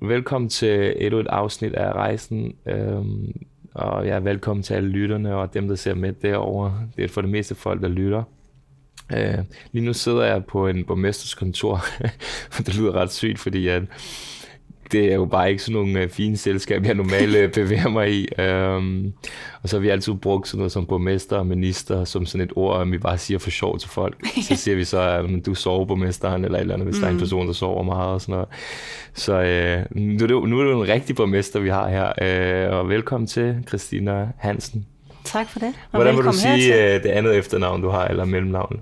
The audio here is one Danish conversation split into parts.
Velkommen til endnu et afsnit af Rejsen, øhm, og ja, velkommen til alle lytterne og dem, der ser med derovre. Det er for det meste folk, der lytter. Øh, lige nu sidder jeg på en borgmesters kontor, det lyder ret sygt, fordi jeg, det er jo bare ikke sådan nogle øh, fine selskaber, jeg normalt øh, bevæger mig i. Um, og så har vi altid brugt sådan noget som borgmester og minister som sådan et ord, vi bare siger for sjov til folk. Så siger vi så, at du sover borgmesteren eller et eller andet, hvis mm. der er en mm. person, der sover meget og sådan noget. Så uh, nu, er det, nu er det jo en rigtig borgmester, vi har her. Uh, og velkommen til, Christina Hansen. Tak for det. Og Hvordan vil du sige det andet efternavn, du har, eller mellemnavn?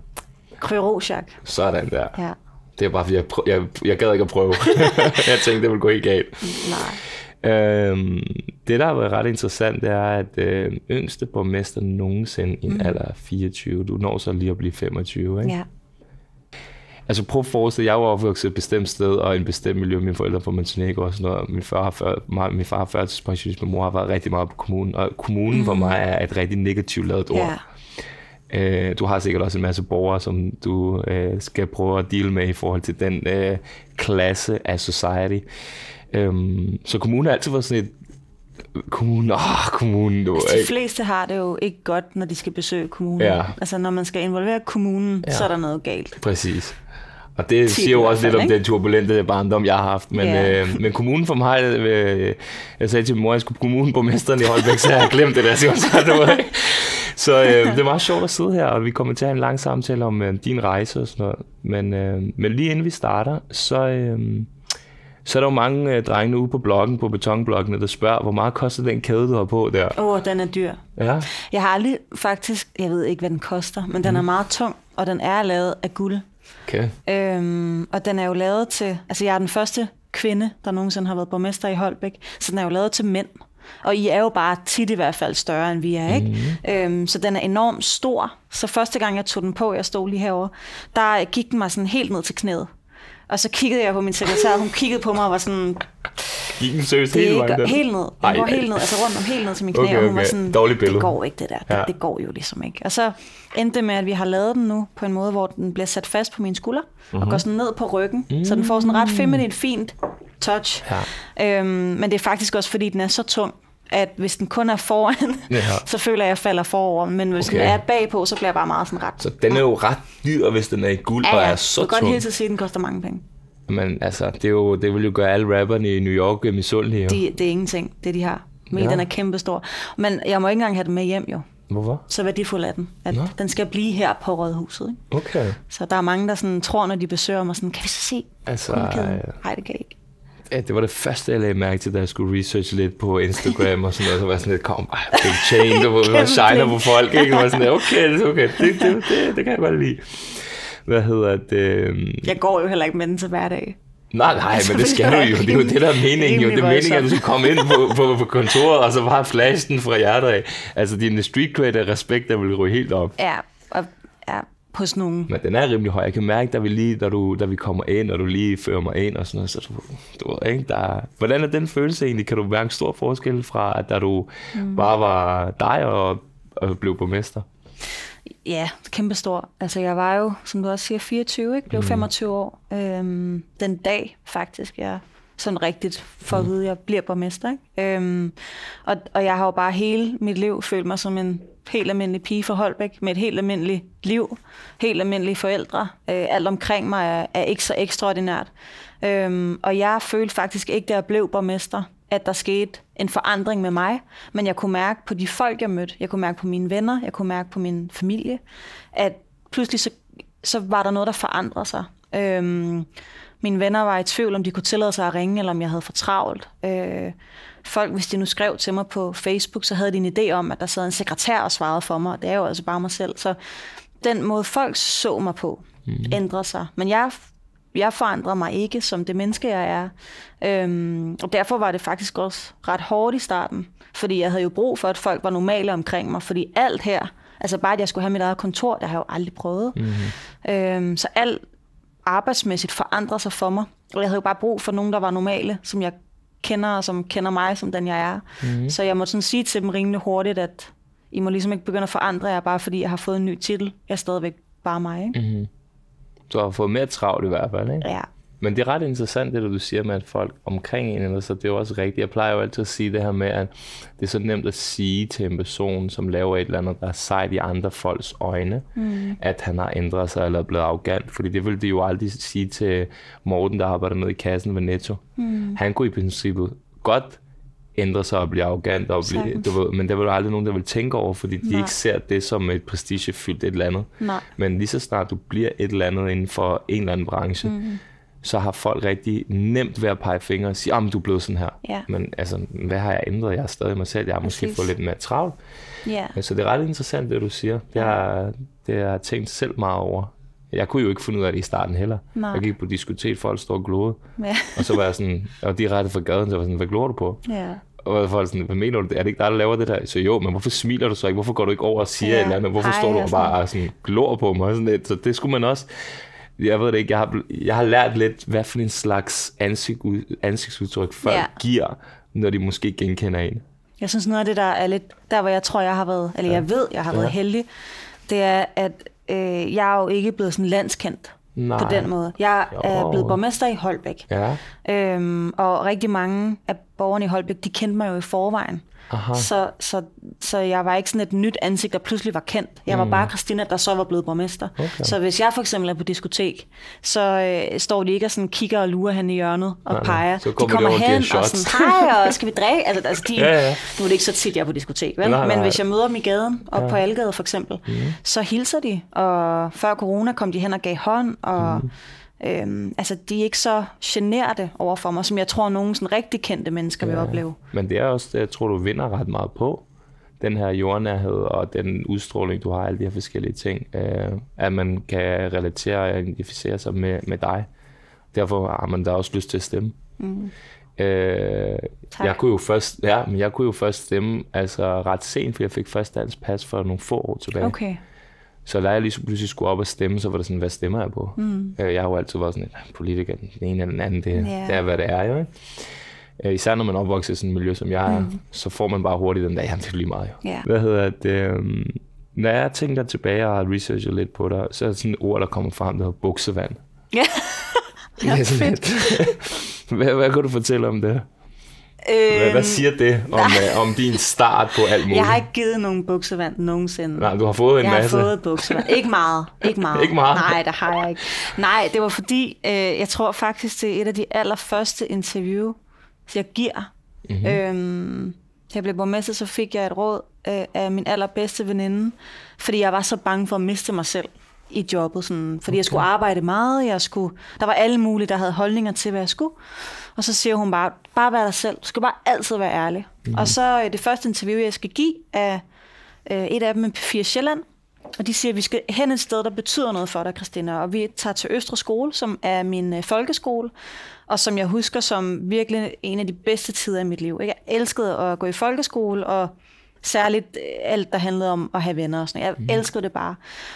Kryrosjak. Sådan der. Ja. Det er bare, fordi jeg, prøv, jeg, jeg gad ikke at prøve. jeg tænkte, det ville gå helt galt. Nej. Øhm, det, der har været ret interessant, det er, at øh, yngste borgmester nogensinde i en mm. alder 24, du når så lige at blive 25, ikke? Ja. Altså prøv at forestille, jeg var opvokset et bestemt sted og en bestemt miljø. Mine forældre fra Montenegro og sådan noget. Min far har, før, min far har førtidspensionist, min mor har været rigtig meget på kommunen. Og kommunen mm. for mig er et rigtig negativt lavet ord. Yeah. Øh, du har sikkert også en masse borgere, som du øh, skal prøve at deal med i forhold til den øh, klasse af society. Øhm, så kommunen har altid været sådan et kommunen, åh, kommunen du... Altså, de fleste har det jo ikke godt, når de skal besøge kommunen. Ja. Altså, når man skal involvere kommunen, ja. så er der noget galt. Præcis. Og det siger jo også lidt om den turbulente barndom, jeg har haft. Men, yeah. øh, men kommunen for mig, øh, jeg sagde til min mor, at jeg skulle på mesteren i Holbæk, så jeg har glemt det der situation. så øh, det er meget sjovt at sidde her, og vi kommer til at have en lang samtale om øh, din rejse og sådan noget. Men, øh, men lige inden vi starter, så, øh, så er der jo mange øh, drenge ude på bloggen, på betonblokkene, der spørger, hvor meget koster den kæde, du har på der? Åh, oh, den er dyr. Ja. Jeg har aldrig faktisk, jeg ved ikke, hvad den koster, men mm. den er mhm. meget tung, og den er lavet af guld. Okay. Øhm, og den er jo lavet til, altså jeg er den første kvinde, der nogensinde har været borgmester i Holbæk, så den er jo lavet til mænd. Og I er jo bare tit i hvert fald større, end vi er, ikke? Mm. Øhm, så den er enormt stor. Så første gang, jeg tog den på, jeg stod lige herovre, der gik den mig sådan helt ned til knæet. Og så kiggede jeg på min sekretær, og hun kiggede på mig og var sådan... Gik den seriøst hele vejen der? Helt ned. Den Ej, går helt ned, altså rundt om helt ned til min knæ, okay, okay. og hun var sådan, Dårlig billede. det går ikke det der, det, ja. det går jo ligesom ikke. Og så endte det med, at vi har lavet den nu på en måde, hvor den bliver sat fast på mine skuldre, mm-hmm. og mhm. går sådan ned på ryggen, mm-hmm. så den får sådan ret mm. feminint, fint touch. Ja. Øhm, men det er faktisk også, fordi den er så tung, at hvis den kun er foran, ja. så føler jeg, at jeg falder forover. Men hvis okay. den er bagpå, så bliver jeg bare meget sådan ret. Så den er jo ret dyr, hvis den er i guld ja, ja. og er så tung. Du kan godt hele tiden sige, at den koster mange penge. Men altså, det, er jo, det vil jo gøre alle rapperne i New York misundelige. Det, det er ingenting, det de har. Men ja. den er kæmpestor. Men jeg må ikke engang have den med hjem, jo. Hvorfor? Så værdifuld er den. At Nå. den skal blive her på Rådhuset. Ikke? Okay. Så der er mange, der sådan, tror, når de besøger mig, sådan, kan vi så se? Altså, øh, Nej, det kan jeg ikke at det var det første, jeg lagde mærke til, da jeg skulle researche lidt på Instagram og sådan noget. Så var jeg sådan lidt, kom big chain, du var shiner på folk, ikke? Og var sådan lidt, okay, okay det, det, det, det kan jeg godt lide. Hvad hedder det? Øhm? Jeg går jo heller ikke med den til hverdag. Nej, nej, men altså, det skal du jo. Det er jo det, der er meningen. Jo. Det er meningen, at du skal komme ind på, på, på kontoret, og så bare flashe den fra hjertet af. Altså, din street cred og respekt, der vil ryge helt op. Ja, og på sådan nogle... Men den er rimelig høj. Jeg kan mærke, da vi, lige, da du, da vi kommer ind, og du lige fører mig ind og sådan noget, så du, du ved ikke, der... Hvordan er den følelse egentlig? Kan du mærke en stor forskel fra, at da du mm. bare var dig og, og blev borgmester? Ja, kæmpe stor. Altså jeg var jo, som du også siger, 24, ikke? Blev mm. 25 år. Øhm, den dag faktisk, jeg sådan rigtigt, for at mm. vide, at jeg bliver borgmester. Ikke? Øhm, og, og jeg har jo bare hele mit liv følt mig som en helt almindelig pige fra Holbæk, med et helt almindeligt liv, helt almindelige forældre. Øh, alt omkring mig er, er ikke så ekstraordinært. Øhm, og jeg følte faktisk ikke, da jeg blev borgmester, at der skete en forandring med mig, men jeg kunne mærke på de folk, jeg mødte, jeg kunne mærke på mine venner, jeg kunne mærke på min familie, at pludselig så, så var der noget, der forandrede sig. Øhm, mine venner var i tvivl, om de kunne tillade sig at ringe, eller om jeg havde for travlt. Øh, folk, hvis de nu skrev til mig på Facebook, så havde de en idé om, at der sad en sekretær og svarede for mig, og det er jo altså bare mig selv. Så den måde, folk så mig på, mm. ændrede sig. Men jeg, jeg forandrer mig ikke som det menneske, jeg er. Øhm, og derfor var det faktisk også ret hårdt i starten, fordi jeg havde jo brug for, at folk var normale omkring mig, fordi alt her, altså bare at jeg skulle have mit eget kontor, det har jeg jo aldrig prøvet. Mm. Øhm, så alt arbejdsmæssigt forandrer sig for mig. Og jeg havde jo bare brug for nogen, der var normale, som jeg kender, og som kender mig, som den jeg er. Mm. Så jeg må sådan sige til dem rimelig hurtigt, at I må ligesom ikke begynde at forandre jer, bare fordi jeg har fået en ny titel. Jeg er stadigvæk bare mig, ikke? Mm. Du har fået mere travlt i hvert fald, ikke? Ja, men det er ret interessant, det du siger med, at folk omkring en, eller så det er jo også rigtigt. Jeg plejer jo altid at sige det her med, at det er så nemt at sige til en person, som laver et eller andet, der er sejt i andre folks øjne, mm. at han har ændret sig eller er blevet arrogant. Fordi det ville de jo aldrig sige til Morten, der arbejder med i kassen ved Netto. Mm. Han kunne i princippet godt ændre sig og blive arrogant, og blive, du ved, men der vil aldrig nogen, der vil tænke over, fordi de Nej. ikke ser det som et prestigefyldt et eller andet. Nej. Men lige så snart du bliver et eller andet inden for en eller anden branche, mm så har folk rigtig nemt ved at pege fingre og sige, om ah, du er blevet sådan her. Ja. Men altså, hvad har jeg ændret? Jeg er stadig mig selv. Jeg har måske fået lidt mere travlt. Ja. Så det er ret interessant, det du siger. Det har, det har jeg tænkt selv meget over. Jeg kunne jo ikke finde ud af det i starten heller. Nej. Jeg gik på diskotek, folk stod og glodede. Ja. og så var jeg sådan, og direkte fra gaden, så var sådan, hvad glor du på? Ja. Og folk sådan, hvad mener du? Er det ikke dig, der laver det der? Så jo, men hvorfor smiler du så ikke? Hvorfor går du ikke over og siger ja. et eller andet? Hvorfor Ej, står du og bare sådan, glor på mig? Sådan Så det skulle man også jeg ved det ikke, jeg har, jeg har lært lidt, hvad for en slags ansigt, ansigtsudtryk folk yeah. giver, når de måske genkender en. Jeg synes noget af det, der er lidt, der hvor jeg tror, jeg har været, eller ja. jeg ved, jeg har ja. været heldig, det er, at øh, jeg er jo ikke blevet sådan landskendt. Nej. på den måde. Jeg jo. er blevet borgmester i Holbæk, ja. øhm, og rigtig mange af borgerne i Holbæk, de kendte mig jo i forvejen. Aha. Så, så, så jeg var ikke sådan et nyt ansigt, der pludselig var kendt. Jeg var mm. bare Christina, der så var blevet borgmester. Okay. Så hvis jeg for eksempel er på diskotek, så øh, står de ikke og sådan kigger og lurer hen i hjørnet og nej, peger. Så kommer de kommer de hen og, og sådan, hej, og skal vi drikke? Altså, altså de, ja, ja. Nu er det ikke så tit, jeg er på diskotek, vel? Nej, nej. Men hvis jeg møder dem i gaden, og ja. på Algade for eksempel, mm. så hilser de. Og før corona kom de hen og gav hånd, og... Mm Øhm, altså, de er ikke så generte over for mig, som jeg tror, nogen sådan rigtig kendte mennesker ja. vil opleve. Men det er også det, jeg tror, du vinder ret meget på. Den her jordnærhed og den udstråling, du har, alle de her forskellige ting. Øh, at man kan relatere og identificere sig med, med dig. Derfor har man da også lyst til at stemme. Mm. Øh, tak. jeg kunne jo først, ja, men jeg kunne jo først stemme altså ret sent, for jeg fik først dansk pas for nogle få år tilbage. Okay. Så da jeg lige pludselig skulle op og stemme, så var det sådan, hvad stemmer jeg på? Mm. Øh, jeg har jo altid været sådan, en politiker, den ene eller den anden, det, yeah. det er, hvad det er jo. Ikke? Øh, især når man opvokser i sådan et miljø, som jeg er, mm. så får man bare hurtigt den der, jamen det er lige meget jo. Yeah. Hvad hedder det? Øhm, når jeg tænker tilbage og researcher lidt på dig, så er det sådan et ord, der kommer frem, der hedder buksevand. Ja, yeah. ja fedt. hvad, hvad kan du fortælle om det? Hvad, hvad øhm, siger det om, øh, om din start på alt muligt? Jeg har ikke givet nogen buksevand nogensinde. Nej, du har fået en jeg masse. Jeg har fået buksevand. Ikke meget. Ikke meget. ikke meget? Nej, det har jeg ikke. Nej, det var fordi, øh, jeg tror faktisk, det er et af de allerførste interview, jeg giver. Mm-hmm. Øhm, jeg blev borgmester, så fik jeg et råd øh, af min allerbedste veninde, fordi jeg var så bange for at miste mig selv i jobbet, sådan, fordi okay. jeg skulle arbejde meget, jeg skulle, der var alle mulige, der havde holdninger til, hvad jeg skulle. Og så siger hun bare, bare vær dig selv, du skal bare altid være ærlig. Mm. Og så øh, det første interview, jeg skal give, er øh, et af dem i p Sjælland, og de siger, at vi skal hen et sted, der betyder noget for dig, Christina. Og vi tager til Østre Skole, som er min øh, folkeskole, og som jeg husker som virkelig en af de bedste tider i mit liv. Jeg elskede at gå i folkeskole, og Særligt øh, alt, der handlede om at have venner og sådan Jeg mm. elskede det bare.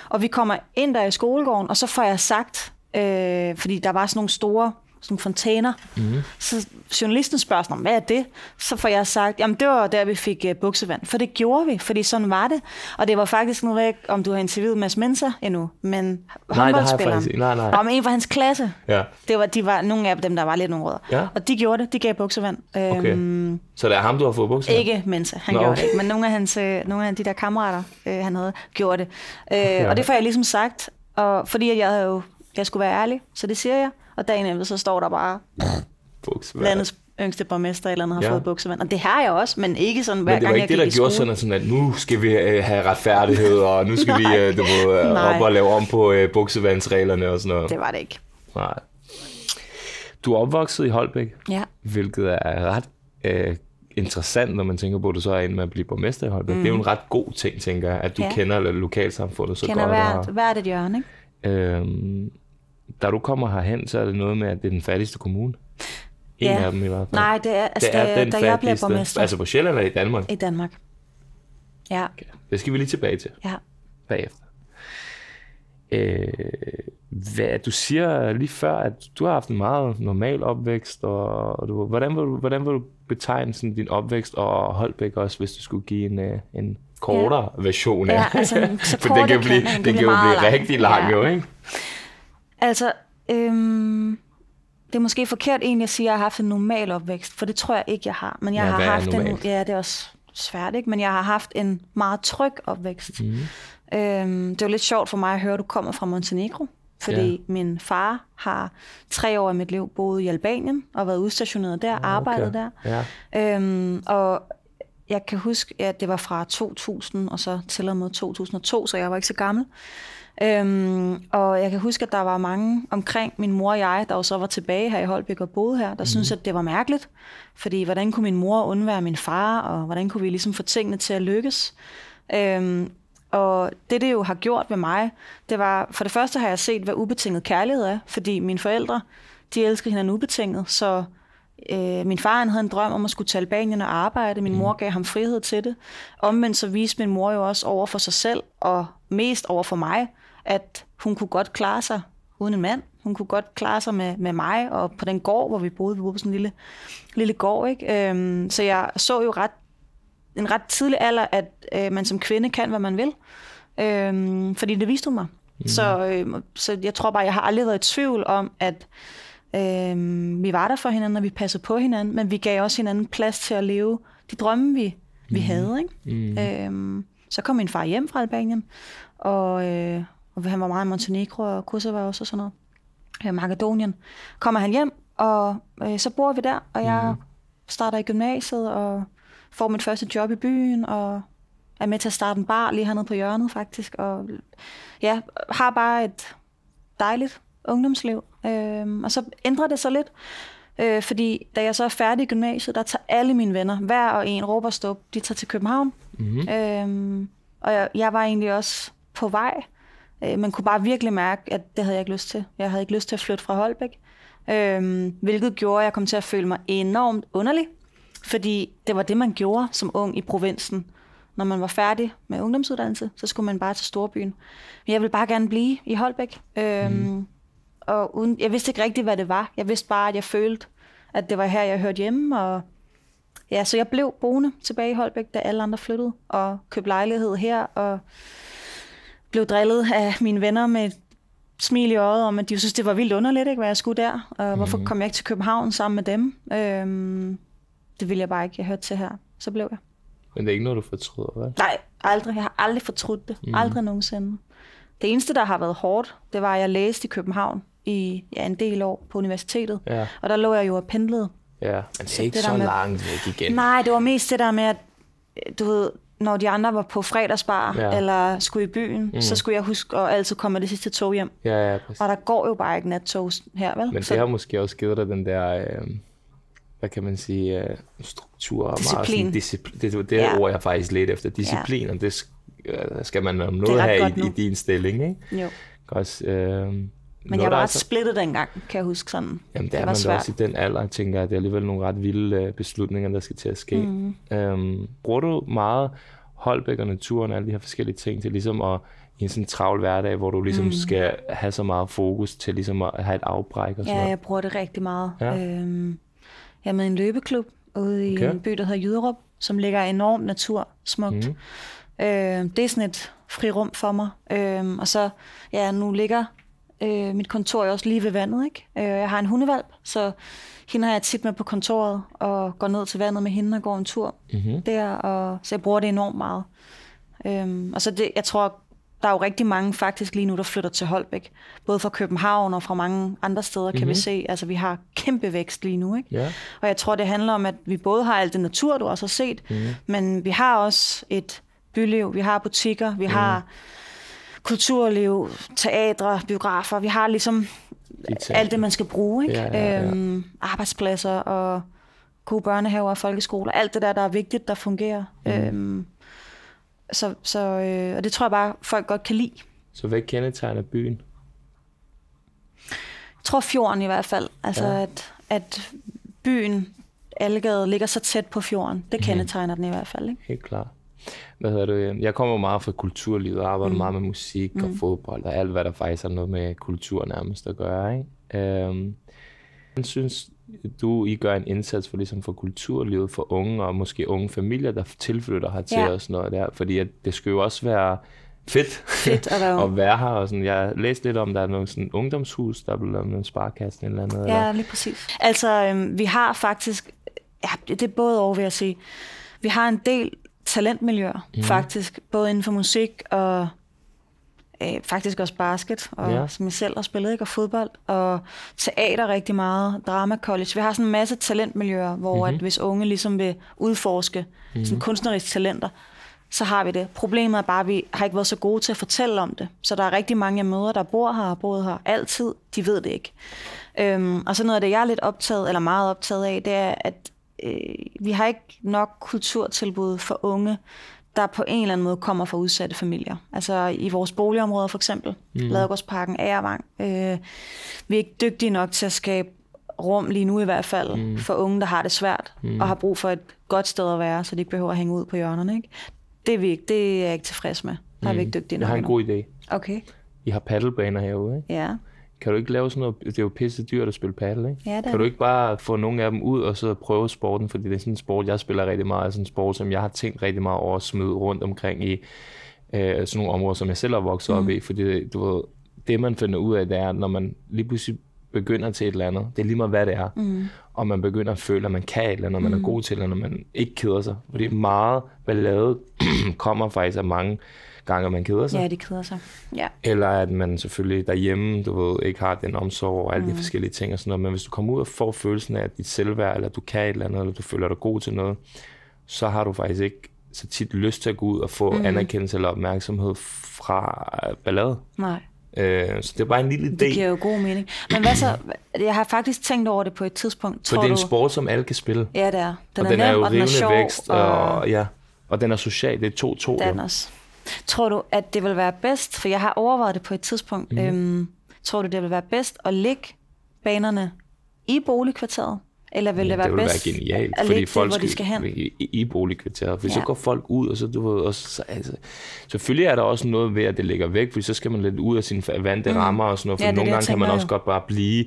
Og vi kommer ind der i skolegården, og så får jeg sagt, øh, fordi der var sådan nogle store sådan fontæner. Mm. Så journalisten spørger sådan, hvad er det? Så får jeg sagt, jamen det var der, vi fik uh, buksevand. For det gjorde vi, fordi sådan var det. Og det var faktisk, nu ved ikke, om du har interviewet Mads Mensa endnu, men nej, det har jeg faktisk ikke. Nej, nej. Om en fra hans klasse. Ja. Det var, de var nogle af dem, der var lidt nogle rødder. Ja. Og de gjorde det, de gav buksevand. Okay. Øhm, så det er ham, du har fået buksevand? Ikke Mensa, han Nå. gjorde det ikke. Men nogle af, hans, øh, nogle af de der kammerater, øh, han havde, gjorde det. Øh, ja. Og det får jeg ligesom sagt, og fordi jeg havde jo, jeg skulle være ærlig, så det siger jeg. Og dagen efter, så står der bare buksevand. landets yngste borgmester eller andet har ja. fået buksevand. Og det har jeg også, men ikke sådan hver gang, jeg gik Men det var ikke det, der gjorde sådan, at, sådan, at nu skal vi øh, have retfærdighed, og nu skal vi øh, du må, øh, op og lave om på øh, buksevandsreglerne og sådan noget. Det var det ikke. Nej. Du er opvokset i Holbæk, ja. hvilket er ret øh, interessant, når man tænker på, at du så er inde med at blive borgmester i Holbæk. Mm. Det er jo mm. en ret god ting, tænker jeg, at du ja. kender lokalsamfundet så kender godt. Kender hvert, hvert et hjørne, ikke? Øhm, da du kommer herhen, så er det noget med, at det er den fattigste kommune. En ja. af dem i hvert fald. Nej, det er, altså, det er den da jeg bliver borgmester. Altså på Sjælland eller i Danmark? I Danmark. Ja. Okay. Det skal vi lige tilbage til. Ja. Bagefter. Øh, hvad, du siger lige før, at du har haft en meget normal opvækst, og, du, hvordan, vil du, hvordan vil du betegne sådan din opvækst, og Holbæk også, hvis du skulle give en, øh, en kortere ja. version af ja, altså, så For det kan jo blive, det kan jo blive rigtig lang, ja. jo, ikke? Altså, øhm, det er måske forkert egentlig at sige, at jeg har haft en normal opvækst, for det tror jeg ikke, jeg har. Men jeg ja, har haft en, ja, det er også svært, ikke? Men jeg har haft en meget tryg opvækst. Mm. Øhm, det var lidt sjovt for mig at høre, at du kommer fra Montenegro, fordi ja. min far har tre år af mit liv boet i Albanien og været udstationeret der, ah, okay. arbejdet der. Ja. Øhm, og jeg kan huske, at det var fra 2000 og så til og med 2002, så jeg var ikke så gammel. Øhm, og jeg kan huske, at der var mange omkring min mor og jeg, der jo så var tilbage her i Holbæk og boede her, der mm. synes at det var mærkeligt. Fordi hvordan kunne min mor undvære min far, og hvordan kunne vi ligesom få tingene til at lykkes? Øhm, og det, det jo har gjort ved mig, det var, for det første har jeg set, hvad ubetinget kærlighed er, fordi mine forældre, de elsker hinanden ubetinget, så Øh, min far han havde en drøm om at skulle til Albanien og arbejde. Min mhm. mor gav ham frihed til det. Omvendt så viste min mor jo også over for sig selv, og mest over for mig, at hun kunne godt klare sig uden en mand. Hun kunne godt klare sig med, med mig og på den gård, hvor vi boede. Vi boede på sådan en lille, lille gård. Ikke? Øhm, så jeg så jo ret, en ret tidlig alder, at øh, man som kvinde kan, hvad man vil. Øhm, fordi det viste hun mig. Mm. Så, øh, så jeg tror bare, jeg har aldrig været i tvivl om, at øh, vi var der for hinanden, og vi passede på hinanden, men vi gav også hinanden plads til at leve de drømme, vi, vi mm. havde. Ikke? Mm. Øhm, så kom min far hjem fra Albanien, og, øh, og han var meget i Montenegro og Kosovo også og sådan noget. Øh, Makedonien. Kommer han hjem, og øh, så bor vi der, og jeg mm. starter i gymnasiet og får mit første job i byen, og er med til at starte en bar lige hernede på hjørnet faktisk, og ja, har bare et dejligt ungdomsliv. Øh, og så ændrer det sig lidt, øh, fordi da jeg så er færdig i gymnasiet, der tager alle mine venner, hver og en, råber stop, de tager til København. Mm. Øh, og jeg, jeg var egentlig også på vej, Øh, man kunne bare virkelig mærke, at det havde jeg ikke lyst til. Jeg havde ikke lyst til at flytte fra Holbæk. Øh, hvilket gjorde, at jeg kom til at føle mig enormt underlig. Fordi det var det, man gjorde som ung i provinsen. Når man var færdig med ungdomsuddannelse, så skulle man bare til storbyen. Men jeg ville bare gerne blive i Holbæk. Øh, mm. Og uden, jeg vidste ikke rigtigt, hvad det var. Jeg vidste bare, at jeg følte, at det var her, jeg hørte hjemme. Og ja, så jeg blev boende tilbage i Holbæk, da alle andre flyttede. Og købte lejlighed her og blev drillet af mine venner med et smil i øjet om, at de synes, det var vildt underligt, ikke, hvad jeg skulle der. Og mhm. hvorfor kom jeg ikke til København sammen med dem? Øhm, det ville jeg bare ikke. Jeg hørte til her. Så blev jeg. Men det er ikke noget, du fortryder, vel? Nej, aldrig. Jeg har aldrig fortrudt det. Mm. Aldrig nogensinde. Det eneste, der har været hårdt, det var, at jeg læste i København i ja, en del år på universitetet. Ja. Og der lå jeg jo og pendlede. Ja, men det er så ikke det så med... langt væk igen. Nej, det var mest det der med, at du ved, når de andre var på fredagsbar ja. eller skulle i byen, mm. så skulle jeg huske at altid komme med det sidste tog hjem. Ja, ja, præcis. Og der går jo bare ikke nattog her, vel? Men så... har måske også givet dig den der, øh, hvad kan man sige, øh, struktur og disciplin. meget disciplin. Det er det ja. ord, jeg faktisk lidt efter. Disciplin, ja. og det øh, skal man om noget have i, i din stilling, ikke? Jo. Også, øh, men jeg var ret altså... splittet dengang, kan jeg huske sådan. Jamen det, det er var man svært. også i den alder, jeg tænker, at det er alligevel nogle ret vilde øh, beslutninger, der skal til at ske. Mm. Øhm, bruger du meget Holbæk og naturen og alle de her forskellige ting til ligesom at i en sådan travl hverdag, hvor du ligesom mm. skal have så meget fokus til ligesom at have et afbræk og sådan Ja, noget. jeg bruger det rigtig meget. Ja. Øhm, jeg er med i en løbeklub ude i okay. en by, der hedder Jyderup, som ligger enormt natursmukt. Mm. Øhm, det er sådan et frirum for mig. Øhm, og så, ja, nu ligger Øh, mit kontor er også lige ved vandet, ikke? Øh, jeg har en hundevalp, så hende har jeg tit med på kontoret, og går ned til vandet med hende og går en tur mm-hmm. der, og, så jeg bruger det enormt meget. Øh, og så det, jeg tror, der er jo rigtig mange faktisk lige nu, der flytter til Holbæk. Både fra København og fra mange andre steder, mm-hmm. kan vi mhm. se. Altså, vi har kæmpe vækst lige nu, ikke? Yeah. Og jeg tror, det handler om, at vi både har alt det natur, du også har set, mm-hmm. men vi har også et byliv, vi har butikker, vi mm. har mhm kulturliv, teatre, biografer. Vi har ligesom alt det, man skal bruge. Ikke? Ja, ja, ja. Øhm, arbejdspladser og gode børnehaver og folkeskoler. Alt det der, der er vigtigt, der fungerer. Mm. Øhm, så, så, øh, og det tror jeg bare, folk godt kan lide. Så hvad kendetegner byen? Jeg tror fjorden i hvert fald. Altså ja. at, at byen, Algade, ligger så tæt på fjorden. Det mhm. kendetegner mm. den i hvert fald. Ikke? Helt klart hvad hedder det, jeg kommer meget fra kulturlivet og arbejder mm. meget med musik mm. og fodbold og alt, hvad der faktisk har noget med kultur nærmest at gøre. Ikke? Øhm, jeg synes, du I gør en indsats for, ligesom for kulturlivet for unge og måske unge familier, der tilflytter til ja. os noget der. Fordi at det skal jo også være fedt, fedt at, være at være her. Og sådan, jeg læste lidt om, der er nogle sådan ungdomshus, der er blevet en sparkasse eller andet. Ja, eller? lige præcis. Altså, øhm, vi har faktisk, ja, det er både over, vil jeg sige. Vi har en del talentmiljøer, mm. faktisk. Både inden for musik og øh, faktisk også basket, og ja. som jeg selv har spillet, ikke? og fodbold, og teater rigtig meget, drama college. Vi har sådan en masse talentmiljøer, hvor mm-hmm. at hvis unge ligesom vil udforske mm-hmm. sådan mhm. kunstneriske talenter, så har vi det. Problemet er bare, at vi har ikke været så gode til at fortælle om det. Så der er rigtig mange, møder, der bor her og boet her altid. De ved det ikke. Øhm, og så noget af det, jeg er lidt optaget, eller meget optaget af, det er, at øh, vi har ikke nok kulturtilbud for unge, der på en eller anden måde kommer fra udsatte familier. Altså i vores boligområder for eksempel, mm. Ladegårdsparken, Ærevang. Øh, vi er ikke dygtige nok til at skabe rum lige nu i hvert fald mm. for unge, der har det svært mm. og har brug for et godt sted at være, så de ikke behøver at hænge ud på hjørnerne. Ikke? Det, er vi ikke, det er jeg ikke tilfreds med. Der er mm. vi ikke mhm. dygtige nok Jeg har en god idé. Okay. I har paddlebaner herude, ikke? Ja kan du ikke lave sådan noget, det er jo pisse dyrt at spille paddle, ikke? Ja, det kan du ikke bare få nogle af dem ud og så prøve sporten, fordi det er sådan en sport, jeg spiller rigtig meget, sådan en sport, som jeg har tænkt rigtig meget over at smide rundt omkring i øh, sådan nogle områder, som jeg selv har vokset mm. op i, fordi du ved, det man finder ud af, det er, når man lige pludselig begynder til et eller andet, det er lige meget, hvad det er, mm. og man begynder at føle, at man kan et eller andet, mm. man er mm. god til eller når man ikke keder sig, fordi meget lavet kommer faktisk af mange gang, at man keder sig. Ja, det keder sig. Ja. Eller at man selvfølgelig derhjemme, du ved, ikke har den omsorg og alle mm. de forskellige ting og sådan noget. Men hvis du kommer ud og får følelsen af, at dit selvværd, eller du kan et eller andet, eller du føler dig god til noget, så har du faktisk ikke så tit lyst til at gå ud og få mm. anerkendelse eller opmærksomhed fra ballade. Nej. Øh, så det er bare en lille idé. Det giver jo god mening. Men hvad så? Jeg har faktisk tænkt over det på et tidspunkt. Tror For det er en sport, som alle kan spille. Ja, det er. Den og er den er nem, jo og den er sjov, vækst, og... og ja. Og den er social. Det er 2-2. Den også. Tror du, at det vil være bedst, for jeg har overvejet det på et tidspunkt, mm. øhm, tror du, det vil være bedst at lægge banerne i boligkvarteret? Eller vil ja, det være det vil bedst være genialt, at fordi folk det, hvor de skal hen? I, i boligkvarteret, for ja. så går folk ud, og så, du, og så altså, selvfølgelig er der også noget ved, at det ligger væk, for så skal man lidt ud af sine vante mm. rammer og sådan noget, for ja, nogle gange kan man også jo. godt bare blive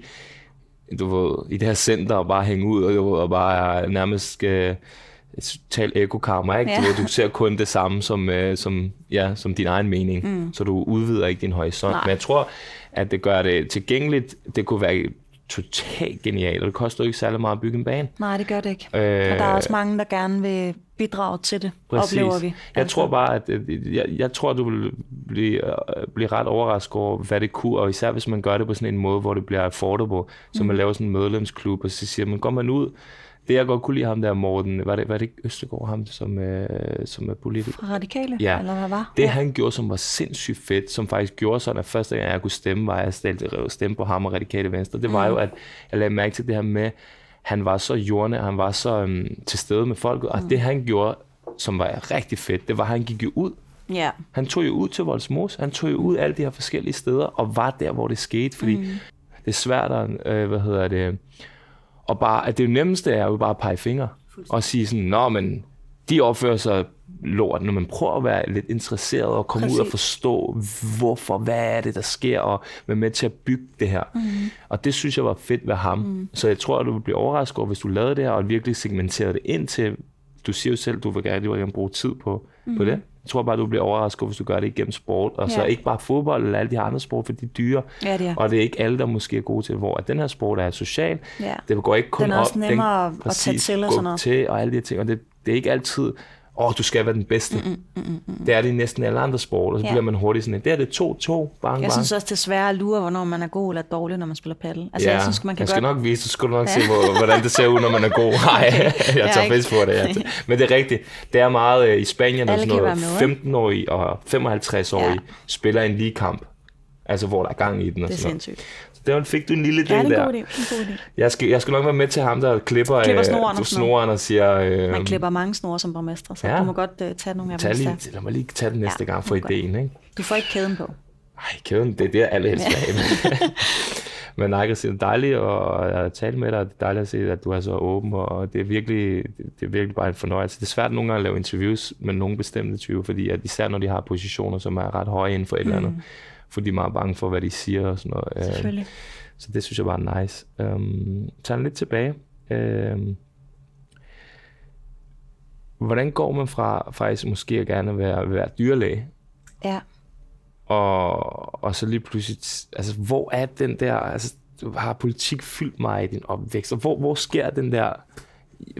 du ved, i det her center og bare hænge ud og, du ved, og bare nærmest øh, ego ekokammer, ikke? Ja. Du, du ser kun det samme som, øh, som, ja, som din egen mening, mm. så du udvider ikke din horisont. Nej. Men jeg tror, at det gør det tilgængeligt. Det kunne være totalt genialt, og det koster jo ikke særlig meget at bygge en bane. Nej, det gør det ikke. Øh, og der er også mange, der gerne vil bidrage til det, præcis. oplever vi. Altså. Jeg tror bare, at jeg, jeg tror, at du vil blive, øh, blive ret overrasket over, hvad det kunne, og især hvis man gør det på sådan en måde, hvor det bliver affordable, så mm. man laver sådan en medlemsklub, og så siger man, går man ud, det jeg godt kunne lide ham der, Morten, var det, var det ikke Østegård, ham som, øh, som er politiker? Fra Radikale, ja. eller hvad var? Det ja. han gjorde, som var sindssygt fedt, som faktisk gjorde sådan, at første gang jeg kunne stemme, var at jeg øh, stemme på ham og Radikale Venstre, det var mm. jo, at jeg lagde mærke til det her med, han var så jordne, han var så øhm, til stede med folket, og mm. det han gjorde, som var rigtig fedt, det var, at han gik jo ud Ja. Yeah. Han tog jo ud til Voldsmos, han tog jo ud alle de her forskellige steder, og var der, hvor det skete, fordi mm. det er svært at, øh, hvad hedder det, og bare, at det nemmeste er jo bare at pege fingre og sige sådan, nå, men de opfører sig lort, når man prøver at være lidt interesseret og komme Præcis. ud og forstå, hvorfor, hvad er det, der sker, og være med til at bygge det her. Mm. Og det synes jeg var fedt ved ham. Mm. Så jeg tror, at du vil blive overrasket over, hvis du lavede det her, og virkelig segmenterede det ind til, du siger jo selv, du vil gerne, du vil gerne bruge tid på, mm. på mhm. det. Jeg tror bare, du bliver overrasket, hvis du gør det igennem sport. Og ja. så ikke bare fodbold eller alle de andre sport, for de er dyre. Ja, det er. Og det er ikke alle, der måske er gode til, hvor at den her sport er social. Ja. Det går ikke kun op. Den er også op, nemmere den, at, præcis, at tage til og sådan noget. til og alle de ting. Og det, det er ikke altid åh, oh, du skal være den bedste. Mm-mm, mm-mm. Det er det i næsten alle andre sport, og så ja. bliver man hurtigt sådan, det er det 2-2, bang, bang. Jeg synes også, det er svært at lure, hvornår man er god eller dårlig, når man spiller paddle. Altså, ja, jeg synes, man kan jeg skal godt... nok vise, du skulle nok ja. se, hvor, hvordan det ser ud, når man er god. Nej, okay. jeg tager ikke... fisk på det. Ja. Men det er rigtigt. Det er meget øh, i Spanien, der er sådan noget 15-årige og 55-årige ja. spiller en lige kamp. Altså, hvor der er gang i den. Og det er sådan sindssygt. Noget. Der fik du en lille del ja, det er en god idé. Jeg, skal, jeg skal nok være med til ham, der klipper, klipper øh, snoren, øh, snoren og siger... Øh, Man klipper mange snore som borgmester, så ja, du må godt øh, tage nogle af dem. Lige, lad mig lige tage den næste ja, gang for ideen. Ikke? Du får ikke kæden på. Nej, kæden, det er der alle helst vil have. Men Nikes, det er dejligt at, at tale med dig, det er dejligt at se, at du er så åben, og det er virkelig, det er virkelig bare en fornøjelse. Det er svært nogle gange at lave interviews med nogle bestemte typer, fordi at især når de har positioner, som er ret høje inden for et mm. eller andet, mm. fordi de er meget bange for, hvad de siger og sådan noget. Øh, Selvfølgelig. Så det synes jeg bare er nice. Um, tag lidt tilbage. Um, hvordan går man fra faktisk måske at gerne være, være dyrlæge, ja. Og, og så lige pludselig, altså hvor er den der, altså har politik fyldt mig i din opvækst? Og hvor, hvor sker den der,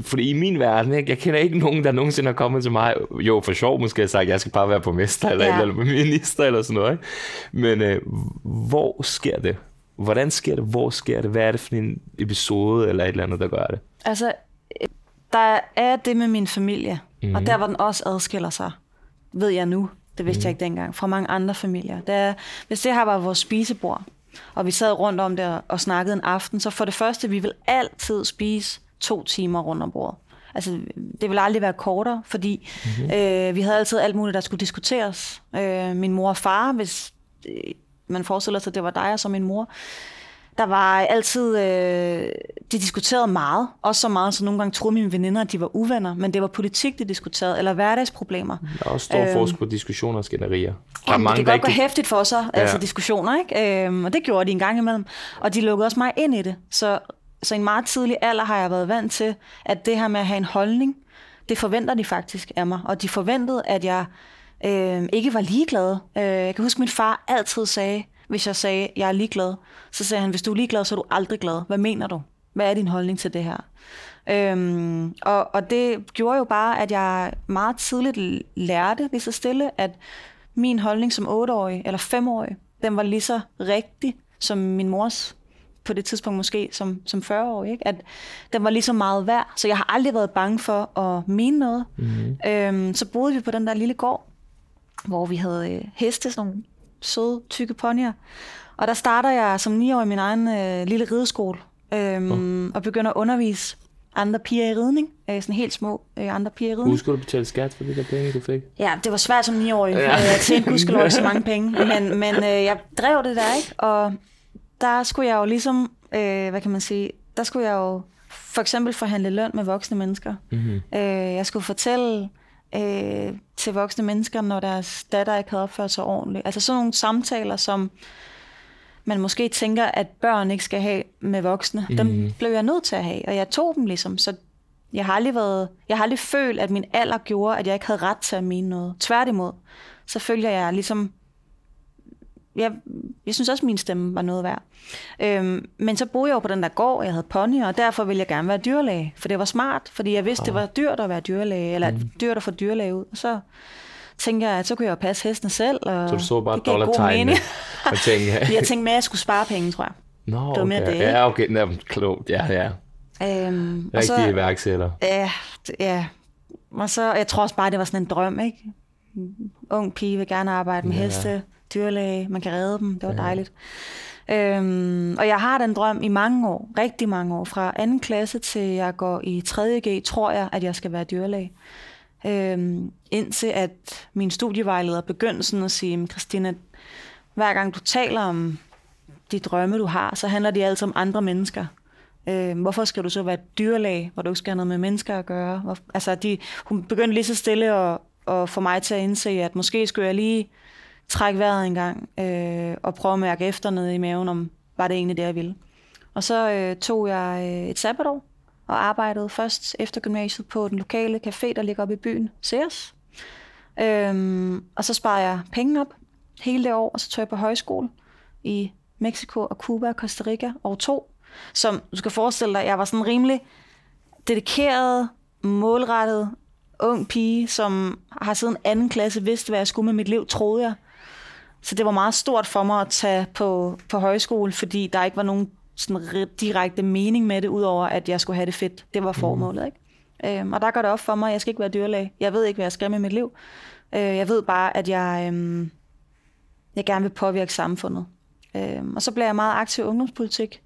fordi i min verden, ikke, jeg kender ikke nogen, der nogensinde har kommet til mig, jo for sjov måske, jeg sagt, jeg skal bare være på mester eller, ja. eller, minister eller sådan noget. Ikke? Men øh, hvor sker det? Hvordan sker det? Hvor sker det? Hvad er det for en episode eller et eller andet, der gør det? Altså, øh, der er det med min familie, mm-hmm. og mhm. der hvor den også adskiller sig, ved jeg nu, det vidste mm. jeg ikke dengang. Fra mange andre familier. Der, hvis det her var vores spisebord, og vi sad rundt om det og, snakkede en aften, så for det første, vi vil altid spise to timer rundt om bordet. Altså, det ville aldrig være kortere, fordi mm-hmm. øh, vi havde altid alt muligt, der skulle diskuteres. Øh, min mor og far, hvis øh, man forestiller sig, at det var dig og så min mor, der var altid, øh, de diskuterede meget, også så meget, så nogle gange troede mine veninder, at de var uvenner, men det var politik, de diskuterede, eller hverdagsproblemer. Der er også stor øhm, forskel på diskussioner og skænderier. Der mange, det kan godt gå hæftigt for sig, ja. altså diskussioner, ikke? Øhm, og det gjorde de en gang imellem. Og de lukkede også mig ind i det, så, så i en meget tidlig alder har jeg været vant til, at det her med at have en holdning, det forventer de faktisk af mig, og de forventede, at jeg øh, ikke var ligeglad. Øh, jeg kan huske, at min far altid sagde, hvis jeg sagde, jeg er ligeglad. Så sagde han, hvis du er ligeglad, så er du aldrig glad. Hvad mener du? Hvad er din holdning til det her? Øhm, og, og det gjorde jo bare, at jeg meget tidligt lærte lige så stille, at min holdning som 8-årig eller 5-årig, den var lige så rigtig som min mors på det tidspunkt måske som, som 40 år, ikke? at den var lige så meget værd, så jeg har aldrig været bange for at mene noget. Mm-hmm. Øhm, så boede vi på den der lille gård, hvor vi havde øh, heste, sådan nogle søde, tykke ponyer. Og der starter jeg som 9 år i min egen øh, lille rideskole øhm, oh. og begynder at undervise andre piger i ridning. Øh, sådan helt små øh, andre piger i ridning. Husker du betale skat for det der penge, du fik? Ja, det var svært som 9-årig. Ja. jeg tænkte, gudskelov så mange penge. Men, men øh, jeg drev det der, ikke? Og der skulle jeg jo ligesom, øh, hvad kan man sige, der skulle jeg jo for eksempel forhandle løn med voksne mennesker. Mm-hmm. Øh, jeg skulle fortælle øh, til voksne mennesker, når deres datter ikke havde opført sig ordentligt. Altså sådan nogle samtaler, som man måske tænker, at børn ikke skal have med voksne. Mm. Dem mhm. blev jeg nødt til at have, og jeg tog dem ligesom. Så jeg har aldrig, været, jeg har aldrig følt, at min alder gjorde, at jeg ikke havde ret til at mene noget. Tværtimod, så følger jeg ligesom jeg, jeg synes også, at min stemme var noget værd. Øhm, men så boede jeg jo på den der gård, og jeg havde pony, og derfor ville jeg gerne være dyrlæge. For det var smart, fordi jeg vidste, ah. det var dyrt at være dyrlæge, eller mm. dyrt at få dyrlæge ud. Og så tænkte jeg, at så kunne jeg jo passe hesten selv. Og så du så bare dollartegnene? tænke, ja. jeg tænkte med, at jeg skulle spare penge, tror jeg. Nå, no, det var okay. det. Ja, okay, Nå, klogt. Ja, ja. Øhm, og så, iværksætter. Ja, ja. Og så, jeg tror også bare, det var sådan en drøm, ikke? ung pige vil gerne arbejde med ja. heste dyrlæge, man kan redde dem, det var ja. Øhm, og jeg har den drøm i mange år, rigtig mange år, fra anden klasse til jeg går i 3.G, tror jeg, at jeg skal være dyrlæge. Øhm, indtil at min studievejleder begyndte sådan at sige, Christina, hver gang du taler om de drømme, du har, så handler de altid om andre mennesker. Øhm, hvorfor skal du så være dyrlæge, hvor du ikke skal have noget med mennesker at gøre? Hvor, altså, de, hun begyndte lige så stille at, at få mig til at indse, at måske skulle jeg lige trække vejret en gang øh, og prøve at mærke efter nede i maven, om var det egentlig det, jeg ville. Og så øh, tog jeg øh, et sabbatår og arbejdede først efter gymnasiet på den lokale café, der ligger oppe i byen, Sears. Øhm, og så sparer jeg penge op hele det år, og så tog jeg på højskole i Mexico og Cuba og Costa Rica år to. Som du skal forestille dig, jeg var sådan rimelig dedikeret, målrettet, ung pige, som har siden anden klasse vidst, hvad jeg skulle med mit liv, troede jeg. Så det var meget stort for mig at tage på, på højskole, fordi der ikke var nogen sådan direkte mening med det, udover at jeg skulle have det fedt. Det var mhm. formålet, ikke? Øhm, og der går det op for mig, at jeg skal ikke være dyrlæge. Jeg ved ikke, hvad jeg skal med mit liv. Øh, jeg ved bare, at jeg, øhm, jeg gerne vil påvirke samfundet. Øhm, og så bliver jeg meget aktiv i ungdomspolitik,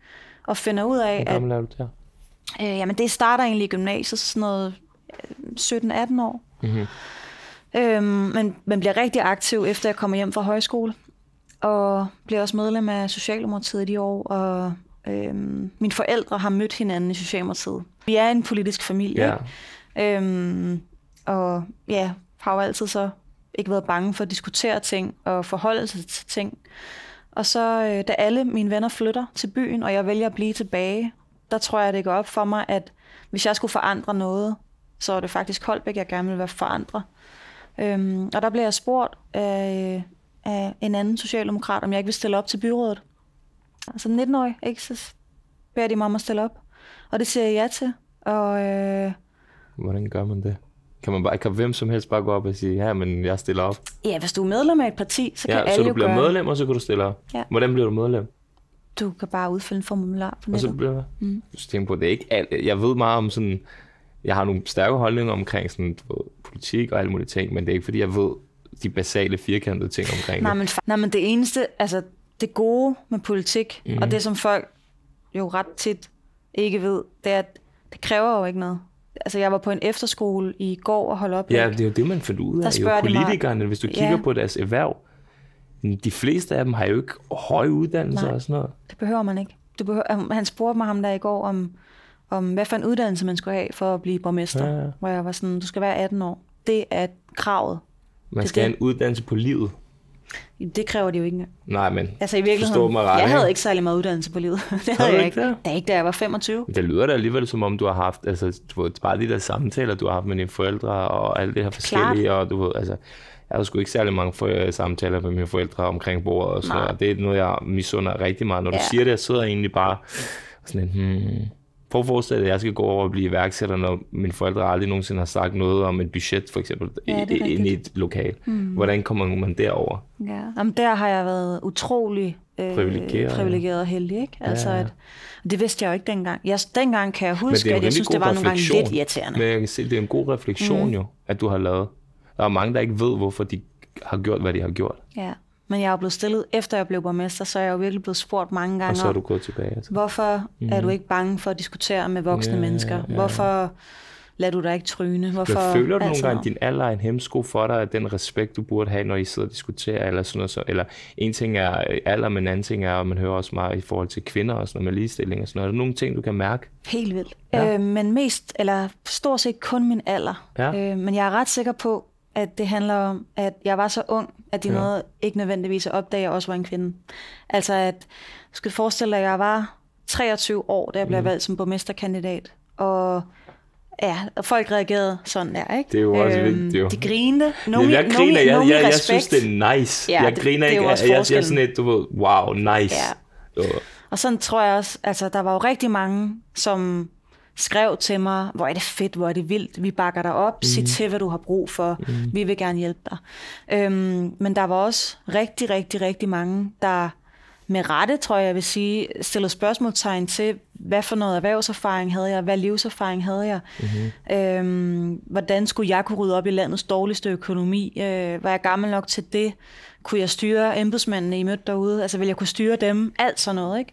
og finder ud af, Hvor gammel er du der? Øh, jamen, det starter egentlig i gymnasiet, sådan noget 17-18 øh, år. Mm-hmm. Øhm, men man bliver rigtig aktiv, efter jeg kommer hjem fra højskole, og bliver også medlem af Socialdemokratiet i de år, og øhm, mine forældre har mødt hinanden i Socialdemokratiet. Vi er en politisk familie, yeah. ikke? Øhm, og ja, har jo altid så ikke været bange for at diskutere ting og forholde sig til ting. Og så øh, da alle mine venner flytter til byen, og jeg vælger at blive tilbage, der tror jeg, det går op for mig, at hvis jeg skulle forandre noget, så er det faktisk Holbæk, jeg gerne vil være forandre. Øhm, og der blev jeg spurgt af, af en anden socialdemokrat, om jeg ikke ville stille op til byrådet. Altså 19-årig, ikke? Så beder de mig om at stille op. Og det siger jeg ja til. Og, øh... Hvordan gør man det? Kan man bare, kan hvem som helst bare gå op og sige, ja, men jeg stiller op? Ja, hvis du er medlem af et parti, så ja, kan så alle så du bliver gøre... medlem, og så kan du stille op. Ja. Hvordan bliver du medlem? Du kan bare udfylde en formular på nettet. Og så bliver mm. du på, det er ikke alt. Jeg ved meget om sådan, jeg har nogle stærke holdninger omkring sådan, politik og alle mulige ting, men det er ikke fordi, jeg ved de basale firkantede ting omkring nej, Men, nej, men det eneste, altså det gode med politik, mm. og mhm. det som folk jo ret tit ikke ved, det er, at det kræver jo ikke noget. Altså, jeg var på en efterskole i går og holdt op. Ja, det er jo det, man fandt ud af. Der jo politikerne, mig, hvis du kigger ja. på deres erhverv, de fleste af dem har jo ikke høje uddannelser Nej, og sådan noget. det behøver man ikke. Du behøver, han spurgte mig ham der i går om, om, hvad for en uddannelse man skulle have for at blive borgmester. Ja, ja. Hvor jeg var sådan, du skal være 18 år. Det er kravet. Man skal det, have en uddannelse på livet. Det kræver det jo ikke engang. Nej, men altså, i virkeligheden, mig ret, Jeg havde ikke særlig meget uddannelse på livet. Det havde, havde jeg ikke. Det? er ikke, da jeg var 25. Det lyder da alligevel, som om du har haft, altså du ved, bare de der samtaler, du har haft med dine forældre, og alle det her forskellige, Klart. og du ved, altså, jeg har sgu ikke særlig mange for, øh, samtaler med mine forældre omkring bordet, og, så, og det er noget, jeg misunder rigtig meget. Når ja. du siger det, jeg sidder egentlig bare sådan lidt, hmm, prøv at forestille dig, at jeg skal gå over og blive iværksætter, når mine forældre aldrig nogensinde har sagt noget om et budget, for eksempel, ja, ind i et lokal. Mm. Hvordan kommer man derover? Ja. Jamen, der har jeg været utrolig øh, privilegeret, privilegeret og heldig. Ikke? Altså, ja. at, det vidste jeg jo ikke dengang. Jeg, dengang kan jeg huske, at jeg synes, det var nogle gange lidt irriterende. Men jeg kan se, det er en god refleksion mm. jo, at du har lavet. Der er mange, der ikke ved, hvorfor de har gjort, hvad de har gjort. Ja. Men jeg er blevet stillet, efter jeg blev borgmester, så er jeg jo virkelig blevet spurgt mange gange Og så er du gået tilbage. Altså. Hvorfor mm. er du mhm. ikke bange for at diskutere med voksne yeah, mennesker? Yeah. Hvorfor lader du dig ikke tryne? Hvorfor, Men føler du altså, nogle gange, at din alder er en hemsko for dig, at den respekt, du burde have, når I sidder og diskuterer, eller sådan noget, så, eller en ting er øh, alder, men en anden ting er, at man hører også meget i forhold til kvinder og sådan noget med ligestilling og sådan noget. Er der nogle ting, du kan mærke? Helt vildt. Ja. Øh, men mest, eller stort set kun min alder. Ja. Øh, men jeg er ret sikker på, at det handler om, at jeg var så ung, at de ja. noget ikke nødvendigvis at opdage, at jeg også var en kvinde. Altså at, jeg skal forestille dig, at jeg var 23 år, da jeg blev mm. valgt som borgmesterkandidat, og Ja, og folk reagerede sådan der, ikke? Det er jo også øhm, vigtigt, jo. De grinede. Nogle, jeg griner, nogle, jeg, jeg, jeg, jeg synes, det er nice. Ja, jeg det, griner det, ikke, det er jeg, jeg, jeg er sådan et, du ved, wow, nice. Ja. Og sådan tror jeg også, altså der var jo rigtig mange, som skrev til mig, hvor er det fedt, hvor er det vildt, vi bakker dig op, mm. sig til, hvad du har brug for, mm. vi vil gerne hjælpe dig. Øhm, men der var også rigtig, rigtig, rigtig mange, der med rette, tror jeg, jeg vil sige, stillede spørgsmålstegn til, hvad for noget erhvervserfaring havde jeg, hvad livserfaring havde jeg, mm-hmm. øhm, hvordan skulle jeg kunne rydde op i landets dårligste økonomi, øh, var jeg gammel nok til det, kunne jeg styre embedsmændene, I mødte derude, altså ville jeg kunne styre dem, alt sådan noget, ikke?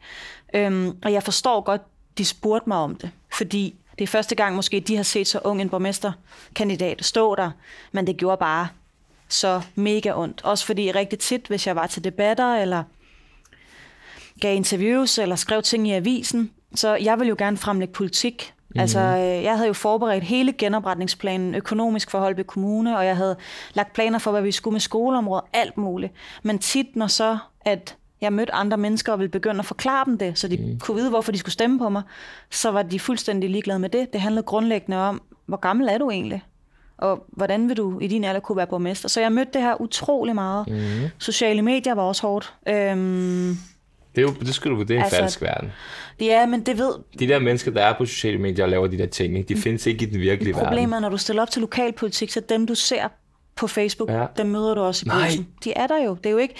Øhm, og jeg forstår godt, de spurgte mig om det fordi det er første gang måske, de har set så ung en borgmesterkandidat stå der, men det gjorde bare så mega ondt. Også fordi rigtig tit, hvis jeg var til debatter, eller gav interviews, eller skrev ting i avisen, så jeg ville jo gerne fremlægge politik. Mm. Altså, øh, jeg havde jo forberedt hele genopretningsplanen økonomisk for Holbæk Kommune, og jeg havde lagt planer for, hvad vi skulle med skoleområdet, alt muligt. Men tit, når så, at jeg mødte andre mennesker og ville begynde at forklare dem det, så de mm. kunne vide, hvorfor de skulle stemme på mig, så var de fuldstændig ligeglade med det. Det handlede grundlæggende om, hvor gammel er du egentlig? Og hvordan vil du i din alder kunne være borgmester? Så jeg mødte det her utrolig meget. Mm. Sociale medier var også hårdt. Øhm, det, er jo, det skal du er en altså, falsk verden. Ja, men det ved... De der mennesker, der er på sociale medier og laver de der ting, de mm. findes ikke i den virkelige verden. Problemet er, når du stiller op til lokalpolitik, så dem du ser på Facebook, ja. dem møder du også i bussen. De er der jo. Det er jo ikke...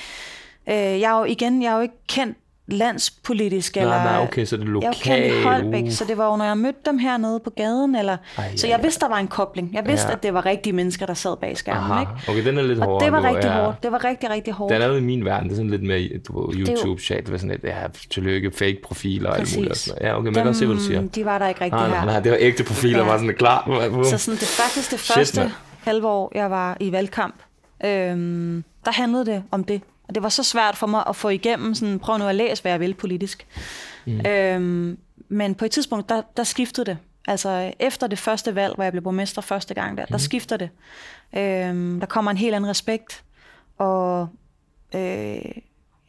Øh, jeg er jo igen, jeg er jo ikke kendt landspolitisk, eller nej, nej, okay, så det er lokal... jeg er jo kendt i Holbæk, uh. så det var jo, når jeg mødte dem hernede på gaden, eller, Ej, ja, så jeg ja. vidste, der var en kobling. Jeg vidste, ja. at det var rigtige mennesker, der sad bag skærmen. Aha. Ikke? Okay, den er lidt hårdere. det var rigtig ja. hårdt. Det var rigtig, rigtig hårdt. Den er jo i min verden. Det er sådan lidt mere YouTube-chat, det var sådan et, ja, tillykke, fake profiler og alt muligt. Ja, okay, men Dem, se, hvad du siger. De var der ikke rigtig ah, nej, her. Nej, det var ægte profiler, ja. var sådan klar. Så sådan, det faktisk det første halvår, jeg var i valgkamp, øhm, der handlede det om det. Og det var så svært for mig at få igennem, sådan, prøv nu at læse, hvad jeg vil politisk. Mm. Øhm, men på et tidspunkt, der, der skiftede det. Altså efter det første valg, hvor jeg blev borgmester første gang, der, mm. der skifter det. Øhm, der kommer en helt anden respekt. Og øh,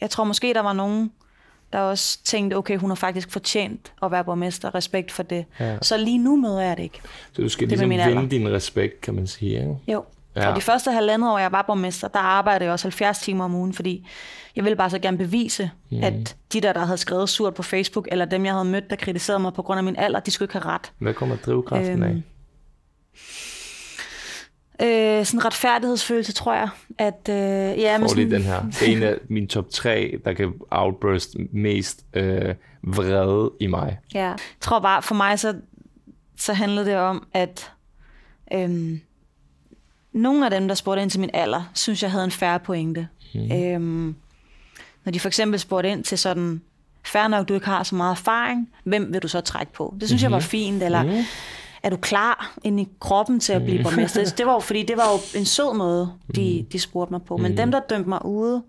jeg tror måske, der var nogen, der også tænkte, okay, hun har faktisk fortjent at være borgmester, respekt for det. Ja. Så lige nu møder jeg det ikke. Så du skal det ligesom vinde din respekt, kan man sige, ikke? Jo. Ja. Og de første halvandet år, jeg var borgmester, der arbejdede jeg også 70 timer om ugen, fordi jeg ville bare så gerne bevise, mm. at de der, der havde skrevet surt på Facebook, eller dem, jeg havde mødt, der kritiserede mig på grund af min alder, de skulle ikke have ret. Hvad kommer drivkraften øhm, af? Øh, sådan retfærdighedsfølelse, tror jeg. At, øh, ja, Får lige den her. Det er en af mine top tre, der kan outburst mest øh, vrede i mig. Ja, jeg tror bare, for mig så, så handlede det om, at... Øh, nogle af dem, der spurgte ind til min alder, synes jeg havde en færre pointe. Mm. Øhm, når de for eksempel spurgte ind til sådan, færre nok, du ikke har så meget erfaring, hvem vil du så trække på? Det synes mm. jeg var mhm. fint, eller... Mm er du klar ind i kroppen til at blive mm. borgmester? Det var jo, fordi det var jo en sød måde, de, mm. de spurgte mig på. Men mm. dem, der dømte mig ude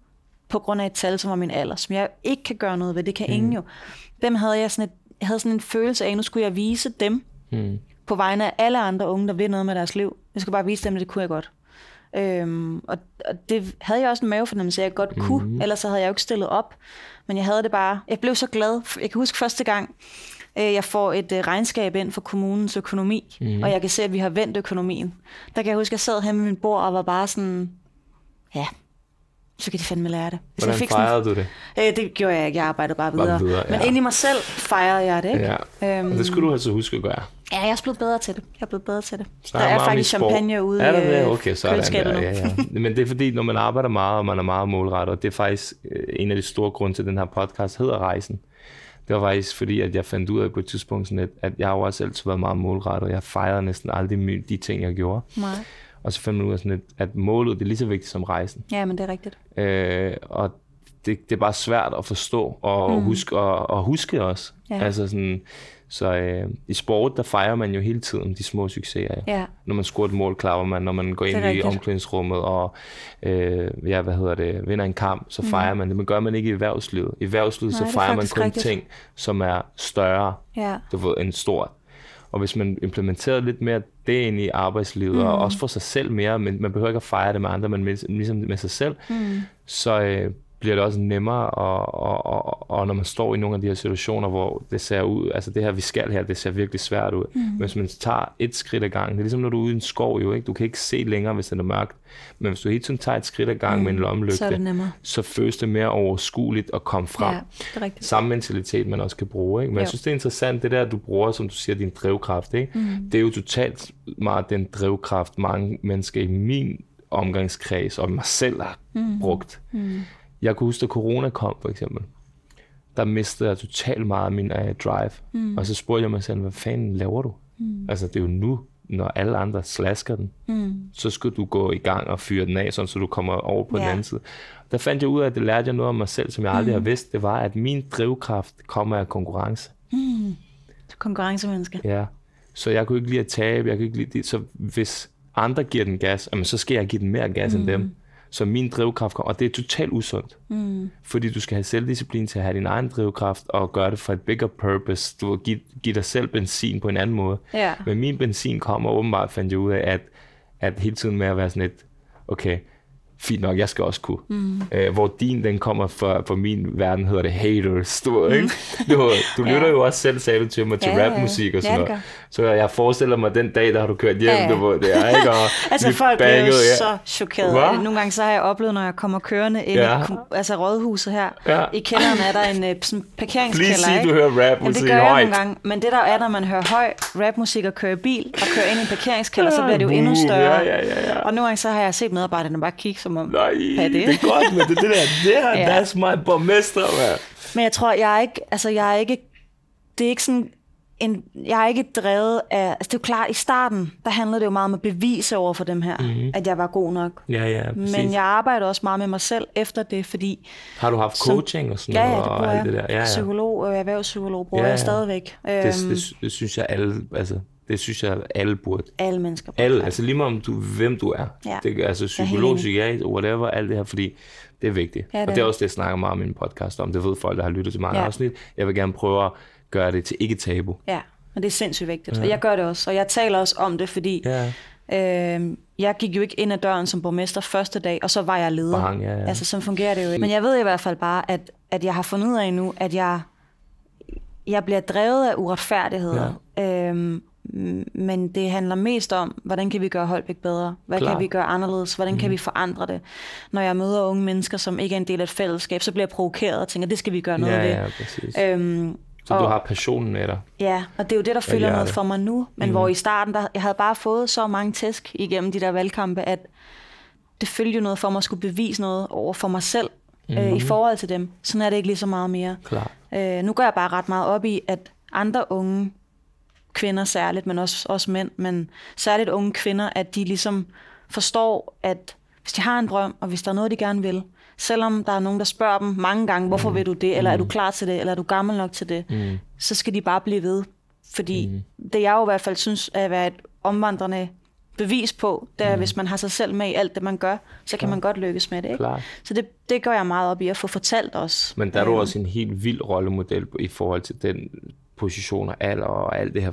på grund af et tal, som var min alder, som jeg ikke kan gøre noget ved, det kan mm. ingen jo. Dem havde jeg sådan, et, havde sådan en følelse af, at nu skulle jeg vise dem, mm på vegne af alle andre unge, der vil noget med deres liv. Jeg skulle bare vise dem, at det kunne jeg godt. Øhm, og, og det havde jeg også en mavefornemmelse af, at jeg godt kunne, mm-hmm. ellers så havde jeg jo ikke stillet op. Men jeg havde det bare, jeg blev så glad. Jeg kan huske første gang, øh, jeg får et øh, regnskab ind for kommunens økonomi, mm-hmm. og jeg kan se, at vi har vendt økonomien. Der kan jeg huske, at jeg sad her med min bord og var bare sådan, ja, så kan de fandme lære det. Hvis Hvordan jeg fik fejrede sådan, du det? Øh, det gjorde jeg ikke. Jeg arbejdede bare videre. Bare videre ja. Men ind i mig selv fejrede jeg det, ikke? Ja. Øhm, det skulle du altså huske at gøre. Ja, jeg er blevet bedre til det. Jeg er blevet bedre til det. Så der er, er faktisk champagne ude er der det? Øh, okay, så er der, ja, ja. Men det er fordi, når man arbejder meget, og man er meget målrettet, og det er faktisk øh, en af de store grunde til, at den her podcast hedder Rejsen. Det var faktisk fordi, at jeg fandt ud af på et tidspunkt, sådan at, at jeg har også altid været meget målrettet, og jeg fejrede næsten aldrig de ting, jeg gjorde. Nej. Og så finder man ud af, sådan et, at målet det er lige så vigtigt som rejsen. Ja, men det er rigtigt. Øh, og det, det er bare svært at forstå og mm. huske og, og huske også. Ja. Altså sådan, så øh, i sport, der fejrer man jo hele tiden de små succeser. Ja. Når man scorer et mål, klapper man. Når man går ind i omklædningsrummet og øh, ja, hvad hedder det, vinder en kamp, så mm. fejrer mm. man det. Men gør man ikke i erhvervslivet. I erhvervslivet, Nej, så fejrer man kun rigtigt. ting, som er større. Ja. Du ved, en stor. Og hvis man implementerer lidt mere det ind i arbejdslivet, mm. og også for sig selv mere, men man behøver ikke at fejre det med andre, men ligesom med sig selv. Mm. Så øh, bliver det også nemmere, og, og, og, og når man står i nogle af de her situationer, hvor det ser ud, altså det her, vi skal her, det ser virkelig svært ud. Mm. Men hvis man tager et skridt ad gangen, det er ligesom når du er ude i en skov, jo, ikke? du kan ikke se længere, hvis det er mørkt. Men hvis du helt sådan tager et skridt ad gangen mm. med en lommelygte, så, det så føles det mere overskueligt at komme frem. Ja, det er rigtigt. Samme mentalitet, man også kan bruge. Ikke? Men jo. jeg synes, det er interessant, det der, du bruger, som du siger, din drivkraft. Ikke? Mm. Det er jo totalt meget den drivkraft, mange mennesker i min omgangskreds og mig selv har mm. brugt. Mm. Jeg kunne huske, da corona kom, for eksempel, der mistede jeg totalt meget af min uh, drive. Mm. Og så spurgte jeg mig selv, hvad fanden laver du? Mm. Altså, det er jo nu, når alle andre slasker den, mm. så skal du gå i gang og fyre den af, sådan, så du kommer over på yeah. den anden side. Der fandt jeg ud af, at det lærte jeg noget om mig selv, som jeg mm. aldrig har vidst. Det var, at min drivkraft kommer af konkurrence. Mm. Du konkurrencemenneske. Ja. Så jeg kunne ikke lide at tabe, jeg kunne ikke lide det. Så hvis andre giver den gas, jamen, så skal jeg give den mere gas mm. end dem som min drivkraft kommer. Og det er totalt usundt. Mm. Fordi du skal have selvdisciplin til at have din egen drivkraft og gøre det for et bigger purpose. Du vil give, give dig selv benzin på en anden måde. Yeah. Men min benzin kommer åbenbart, fandt jeg ud af, at, at hele tiden med at være sådan et, okay, fint nok, jeg skal også kunne. Mm. Øh, hvor din, den kommer fra, fra min verden, hedder det haters. Du, ikke? Mm. du, du lytter ja. jo også selv, sagde du til mig, til ja, rapmusik og sådan ja, noget. Så jeg forestiller mig, den dag, der har du kørt hjem, ja, ja. hvor det er, ikke? Og altså folk banget, er jo ja. så chokeret. Hva? Nogle gange så har jeg oplevet, når jeg kommer kørende ind ja. i altså rådhuset her. Ja. I kælderen er der en øh, sådan parkeringskælder, Lige sig, du hører rapmusik. det gør jeg nogle gange. Men det der er, når man hører høj rapmusik og kører bil og kører ind i en parkeringskælder, så bliver det jo ah, endnu uh, større. Ja, ja, ja, ja. Og nogle gange så har jeg set medarbejderne bare kigge som som om, Nej, det? det er godt, men det, det der, det her, ja. that's my borgmester, man. Men jeg tror, jeg er ikke, altså jeg er ikke, det er ikke sådan, en, jeg er ikke drevet af, altså det er jo klart, i starten, der handlede det jo meget om at bevise over for dem her, mm-hmm. at jeg var god nok. Ja, ja, præcis. Men jeg arbejder også meget med mig selv efter det, fordi... Har du haft coaching som, og sådan noget? Ja, det bruger og alt jeg. Det der. Ja, ja. Psykolog, øh, erhvervspsykolog bruger ja, ja. jeg stadigvæk. Det, øhm. det, det synes jeg alle, altså det synes jeg, alle burde. Alle mennesker burde. Alle, altså lige meget om du, hvem du er. Ja. Det, altså psykolog, psykiater, whatever, alt det her, fordi det er vigtigt. Ja, det Og det er også det, jeg snakker meget om i min podcast om. Det ved folk, der har lyttet til mange ja. afsnit. Jeg vil gerne prøve at gøre det til ikke tabu. Ja, og det er sindssygt vigtigt. Ja. Og jeg gør det også, og jeg taler også om det, fordi... Ja. Øh, jeg gik jo ikke ind ad døren som borgmester første dag, og så var jeg leder. Bang, ja, ja. Altså, sådan fungerer det jo ikke. Men jeg ved i hvert fald bare, at, at jeg har fundet ud af nu, at jeg, jeg bliver drevet af uretfærdigheder. Ja. Øhm, men det handler mest om, hvordan kan vi gøre Holbæk bedre? Hvad Klar. kan vi gøre anderledes? Hvordan mm. kan vi mm. forandre det? Når jeg møder unge mennesker, som ikke er en del af et fællesskab, så bliver jeg provokeret og tænker, det skal vi gøre noget ja, ved. Ja, Øhm, så og, du har passionen med dig. Ja, og det er jo det, der fylder noget for mig nu. Men mm. hvor i starten, der, jeg havde bare fået så mange tæsk igennem de der valgkampe, at det følger noget for mig at skulle bevise noget over for mig selv mm. øh, i mm-hmm. forhold til dem. Sådan er det ikke lige så meget mere. Klar. Øh, nu går jeg bare ret meget op i, at andre unge kvinder særligt, men også, også mænd, men særligt unge kvinder, at de ligesom forstår, at hvis de har en drøm, og hvis der er noget, de gerne vil, selvom der er nogen, der spørger dem mange gange, hvorfor mm. vil du det, eller er du mm. klar til det, eller er du gammel nok til det, mm. så skal de bare blive ved. Fordi mm. det jeg jo i hvert fald synes er at være et omvandrende bevis på, det er, mm. hvis man har sig selv med i alt det, man gør, så Klar. kan man godt lykkes med det. Ikke? Så det, det gør jeg meget op i at få fortalt os. Men der er du øhm. også en helt vild rollemodel i forhold til den positioner, alder og alt det her.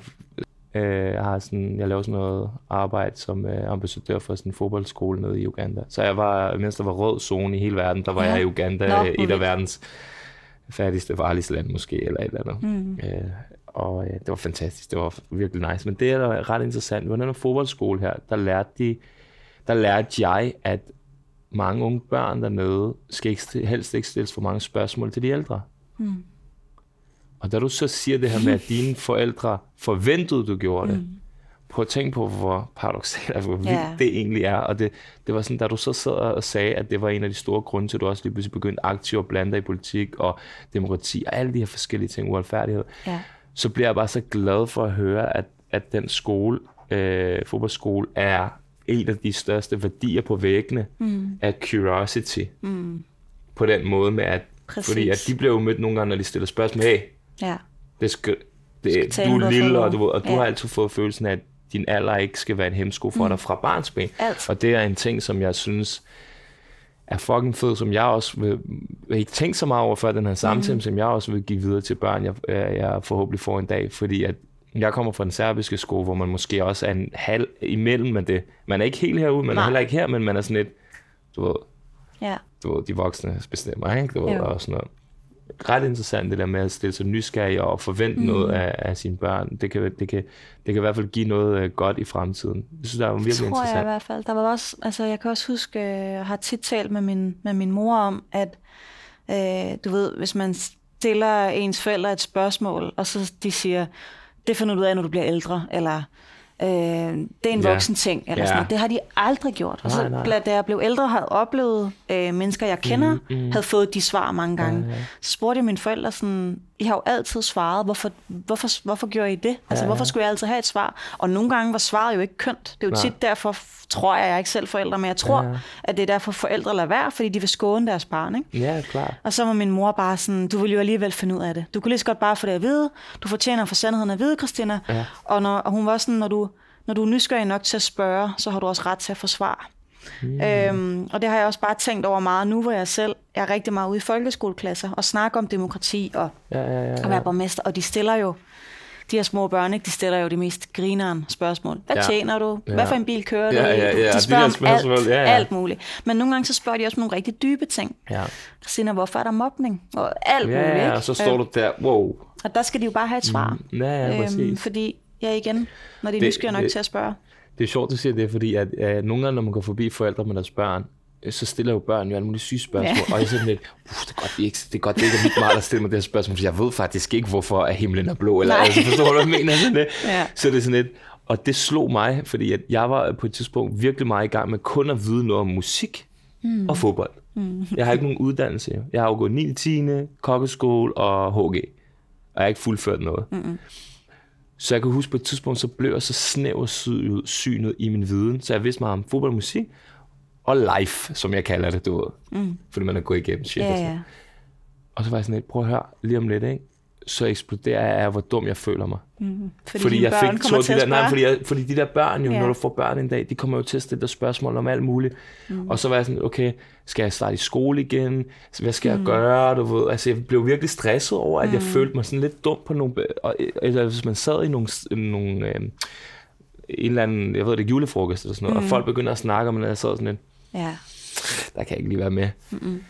Øh, jeg, har sådan, jeg laver sådan noget arbejde som øh, ambassadør for sådan en fodboldskole nede i Uganda. Så jeg var, mens der var rød zone i hele verden, der var ja. jeg i Uganda, Nå, øh, et af verdens færdigste farligste land måske, eller et eller andet. Mm. Øh, og øh, det var fantastisk, det var virkelig nice. Men det, er ret interessant, var en fodboldskole her, der lærte, de, der lærte jeg, at mange unge børn dernede skal ikke, helst ikke stilles for mange spørgsmål til de ældre. Mm. Og da du så siger det her med, at dine forældre forventede, du gjorde det, mm. prøv at tænke på, hvor paradoxalt, hvor vildt yeah. det egentlig er. Og det, det var sådan, da du så sad og sagde, at det var en af de store grunde til, at du også lige pludselig begyndte aktivt at blande dig i politik og demokrati og alle de her forskellige ting, uretfærdighed, yeah. så bliver jeg bare så glad for at høre, at, at den skole, øh, fodboldskole, er en af de største værdier på væggene mm. af curiosity. Mm. På den måde med, at Præcis. Fordi at de blev jo mødt nogle gange, når de stiller spørgsmål, hey, Ja. Det skal, det, du, skal du er lille, og du, og du ja. har altid fået følelsen af, at din alder ikke skal være en hemsko for mm. dig fra barnsben. Og det er en ting, som jeg synes er fucking fed, som jeg også vil, vil ikke tænke så meget over før den her samtale, mm. som jeg også vil give videre til børn, jeg, jeg forhåbentlig får en dag, fordi at jeg kommer fra den serbiske skole, hvor man måske også er en halv imellem med det. Man er ikke helt herude, man Nej. er heller ikke her, men man er sådan lidt, du ved, ja. du ved de voksne bestemmer, ikke? Du ved, og sådan noget ret interessant, det der med at stille sig nysgerrig og forvente mm. noget af, af sine børn. Det kan, det, kan, det kan i hvert fald give noget øh, godt i fremtiden. Jeg synes, det er virkelig det tror jeg i hvert fald. Der var også, altså, jeg kan også huske, øh, jeg har tit talt med min, med min mor om, at øh, du ved, hvis man stiller ens forældre et spørgsmål, og så de siger, det finder du ud af, når du bliver ældre, eller Øh, det er en ja. voksen ting, eller ja. sådan Det har de aldrig gjort. Nej, Og så, nej, nej. da jeg blev ældre, havde oplevet øh, mennesker, jeg kender, mm, mm. havde fået de svar mange gange. Ja, ja. Så spurgte jeg mine forældre sådan, i har jo altid svaret. Hvorfor, hvorfor, hvorfor gjorde I det? Altså, ja, ja. hvorfor skulle jeg altid have et svar? Og nogle gange var svaret jo ikke kønt. Det er jo Nej. tit derfor, tror jeg, jeg er ikke selv forældre, men jeg tror, ja. at det er derfor forældre lader være, fordi de vil skåne deres barn. Ikke? Ja, klart. Og så var min mor bare sådan, du vil jo alligevel finde ud af det. Du kunne lige så godt bare få det at vide. Du fortjener for sandheden at vide, Christina. Ja. Og, når, og hun var sådan, når du, når du er nysgerrig nok til at spørge, så har du også ret til at forsvare. Mm. Øhm, og det har jeg også bare tænkt over meget nu, hvor jeg selv er rigtig meget ude i folkeskoleklasser og snakker om demokrati og ja, ja, ja, ja. at være borgmester. Og de stiller jo, de her små børn, ikke, de stiller jo de mest grineren spørgsmål. Hvad ja. tjener du? Ja. Hvad for en bil kører du? Ja, ja, ja. De spørger de om alt, ja, ja. alt muligt. Men nogle gange så spørger de også nogle rigtig dybe ting. Ja. Sinder, hvorfor er der mobning? Og alt ja, muligt. Ja, og så står du der, wow. Og der skal de jo bare have et svar. Mm, ja, ja, Øhm, fordi, ja igen, når de er nysgerrige nok det, til at spørge det er sjovt, at sige det, fordi at, at øh, nogle gange, når man går forbi forældre med deres børn, øh, så stiller jo børn jo alle mulige syge spørgsmål, ja. og jeg er sådan lidt, det er godt, det ikke, det er godt, det ikke mit meget der stiller mig det her spørgsmål, for jeg ved faktisk ikke, hvorfor er himlen er blå, eller altså, forstår du, hvad jeg mener? Sådan lidt. Ja. Så det er sådan lidt, og det slog mig, fordi at jeg var på et tidspunkt virkelig meget i gang med kun at vide noget om musik mm. og fodbold. Mm. Jeg har ikke nogen uddannelse. Jeg har jo gået 9. 10. kokkeskole og HG, og jeg har ikke fuldført noget. Mm-mm. Så jeg kan huske på et tidspunkt, så blev jeg så snæver synet i min viden, så jeg vidste meget om fodbold og musik, og life, som jeg kalder det, du ved. Mm. Fordi man er gået igennem shit Yeah, og sådan Yeah. Og så var jeg sådan lidt, prøv at høre lige om lidt, ikke? så eksploderer jeg hvor dum jeg føler mig. Mm. Fordi, fordi jeg fik to de der, nej, fordi, jeg, fordi de der børn jo, ja. når du får børn en dag, de kommer jo til at stille dig spørgsmål om alt muligt. Mm. Og så var jeg sådan, okay, skal jeg starte i skole igen? Hvad skal mm. jeg mhm. gøre? Du ved, altså, jeg blev virkelig stresset over, at mm. jeg mhm. følte mig sådan lidt dum på nogle... Og, eller hvis man sad i nogle... nogle øh, en eller anden, jeg ved det, julefrokost eller sådan noget, mm. og mhm. folk begynder at snakke om det, og sad sådan lidt, ja. der kan jeg ikke lige være med. Mm-mm.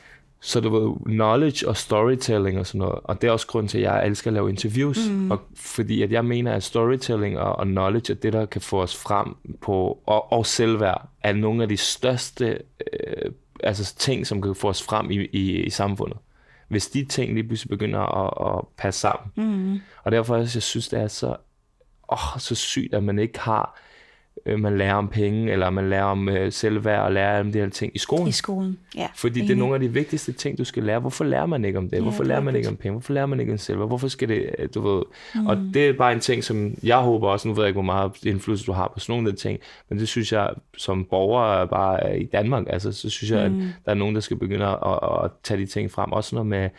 Så det var knowledge og storytelling og sådan noget. Og det er også grund til, at jeg elsker at lave interviews. Mm. Og fordi at jeg mener, at storytelling og, og knowledge er det, der kan få os frem på, og, og selvværd, er nogle af de største øh, altså ting, som kan få os frem i, i, i samfundet. Hvis de ting lige pludselig begynder at, at passe sammen. Mm. Og derfor jeg synes jeg, det er så, åh, så sygt, at man ikke har øh, man lærer om penge, eller man lærer om øh, selvværd og lærer om de her ting i skolen. I skolen, ja. Fordi det er nogle af de vigtigste ting, du skal lære. Hvorfor lærer man ikke om det? Ja, Hvorfor lærer man ikke om penge? Hvorfor lærer man ikke om selvværd? Hvorfor skal det, øh, du ved... Mm. Og det er bare en ting, som jeg håber også, nu ved jeg ikke, hvor meget indflydelse du har på sådan nogle af de ting, men det synes jeg som borger bare i Danmark, altså så synes jeg, mm. at der er nogen, der skal begynde at, at, at tage de ting frem. Også noget med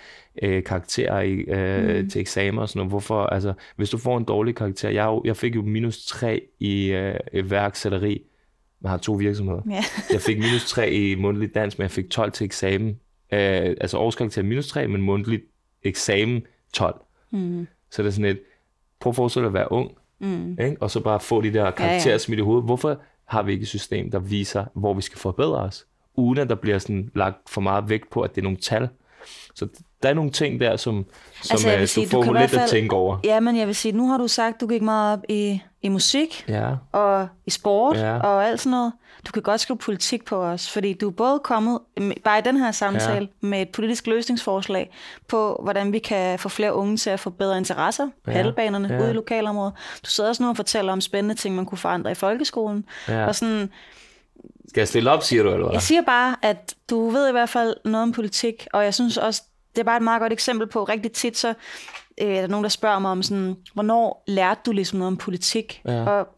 øh, karakterer i, øh, mm. til eksamen og sådan noget. Hvorfor, altså, hvis du får en dårlig karakter, jeg, jeg fik jo minus 3 i øh, værksætteri, man har to virksomheder. Yeah. jeg fik minus 3 i mundtlig dans, men jeg fik 12 til eksamen. Øh, altså årskarakter minus 3, men mundtlig eksamen 12. Mm. Så det er sådan et, prøv at forestille at være ung, mm. ikke? og så bare få de der karakterer ja, ja. smidt i hovedet. Hvorfor har vi ikke et system, der viser, hvor vi skal forbedre os, uden at der bliver sådan lagt for meget vægt på, at det er nogle tal. Så der er nogle ting der, som, som altså, øh, sige, du får du lidt fald, at tænke over. Ja, men jeg vil sige, nu har du sagt, du gik meget op i, i musik ja. og i sport ja. og alt sådan noget. Du kan godt skrive politik på os, fordi du er både kommet, mm, bare i den her samtale, ja. med et politisk løsningsforslag på, hvordan vi kan få flere unge til at få bedre interesser, ja. paddelbanerne ja. ude i lokalområdet. Du sidder også nu og fortæller om spændende ting, man kunne forandre i folkeskolen. Ja. Og sådan, skal jeg stille op, siger du, eller hvad? Jeg siger bare, at du ved i hvert fald noget om politik, og jeg synes også, det er bare et meget godt eksempel på, rigtig tit så øh, der er nogen, der spørger mig om sådan, hvornår lærte du ligesom noget om politik? Ja. Og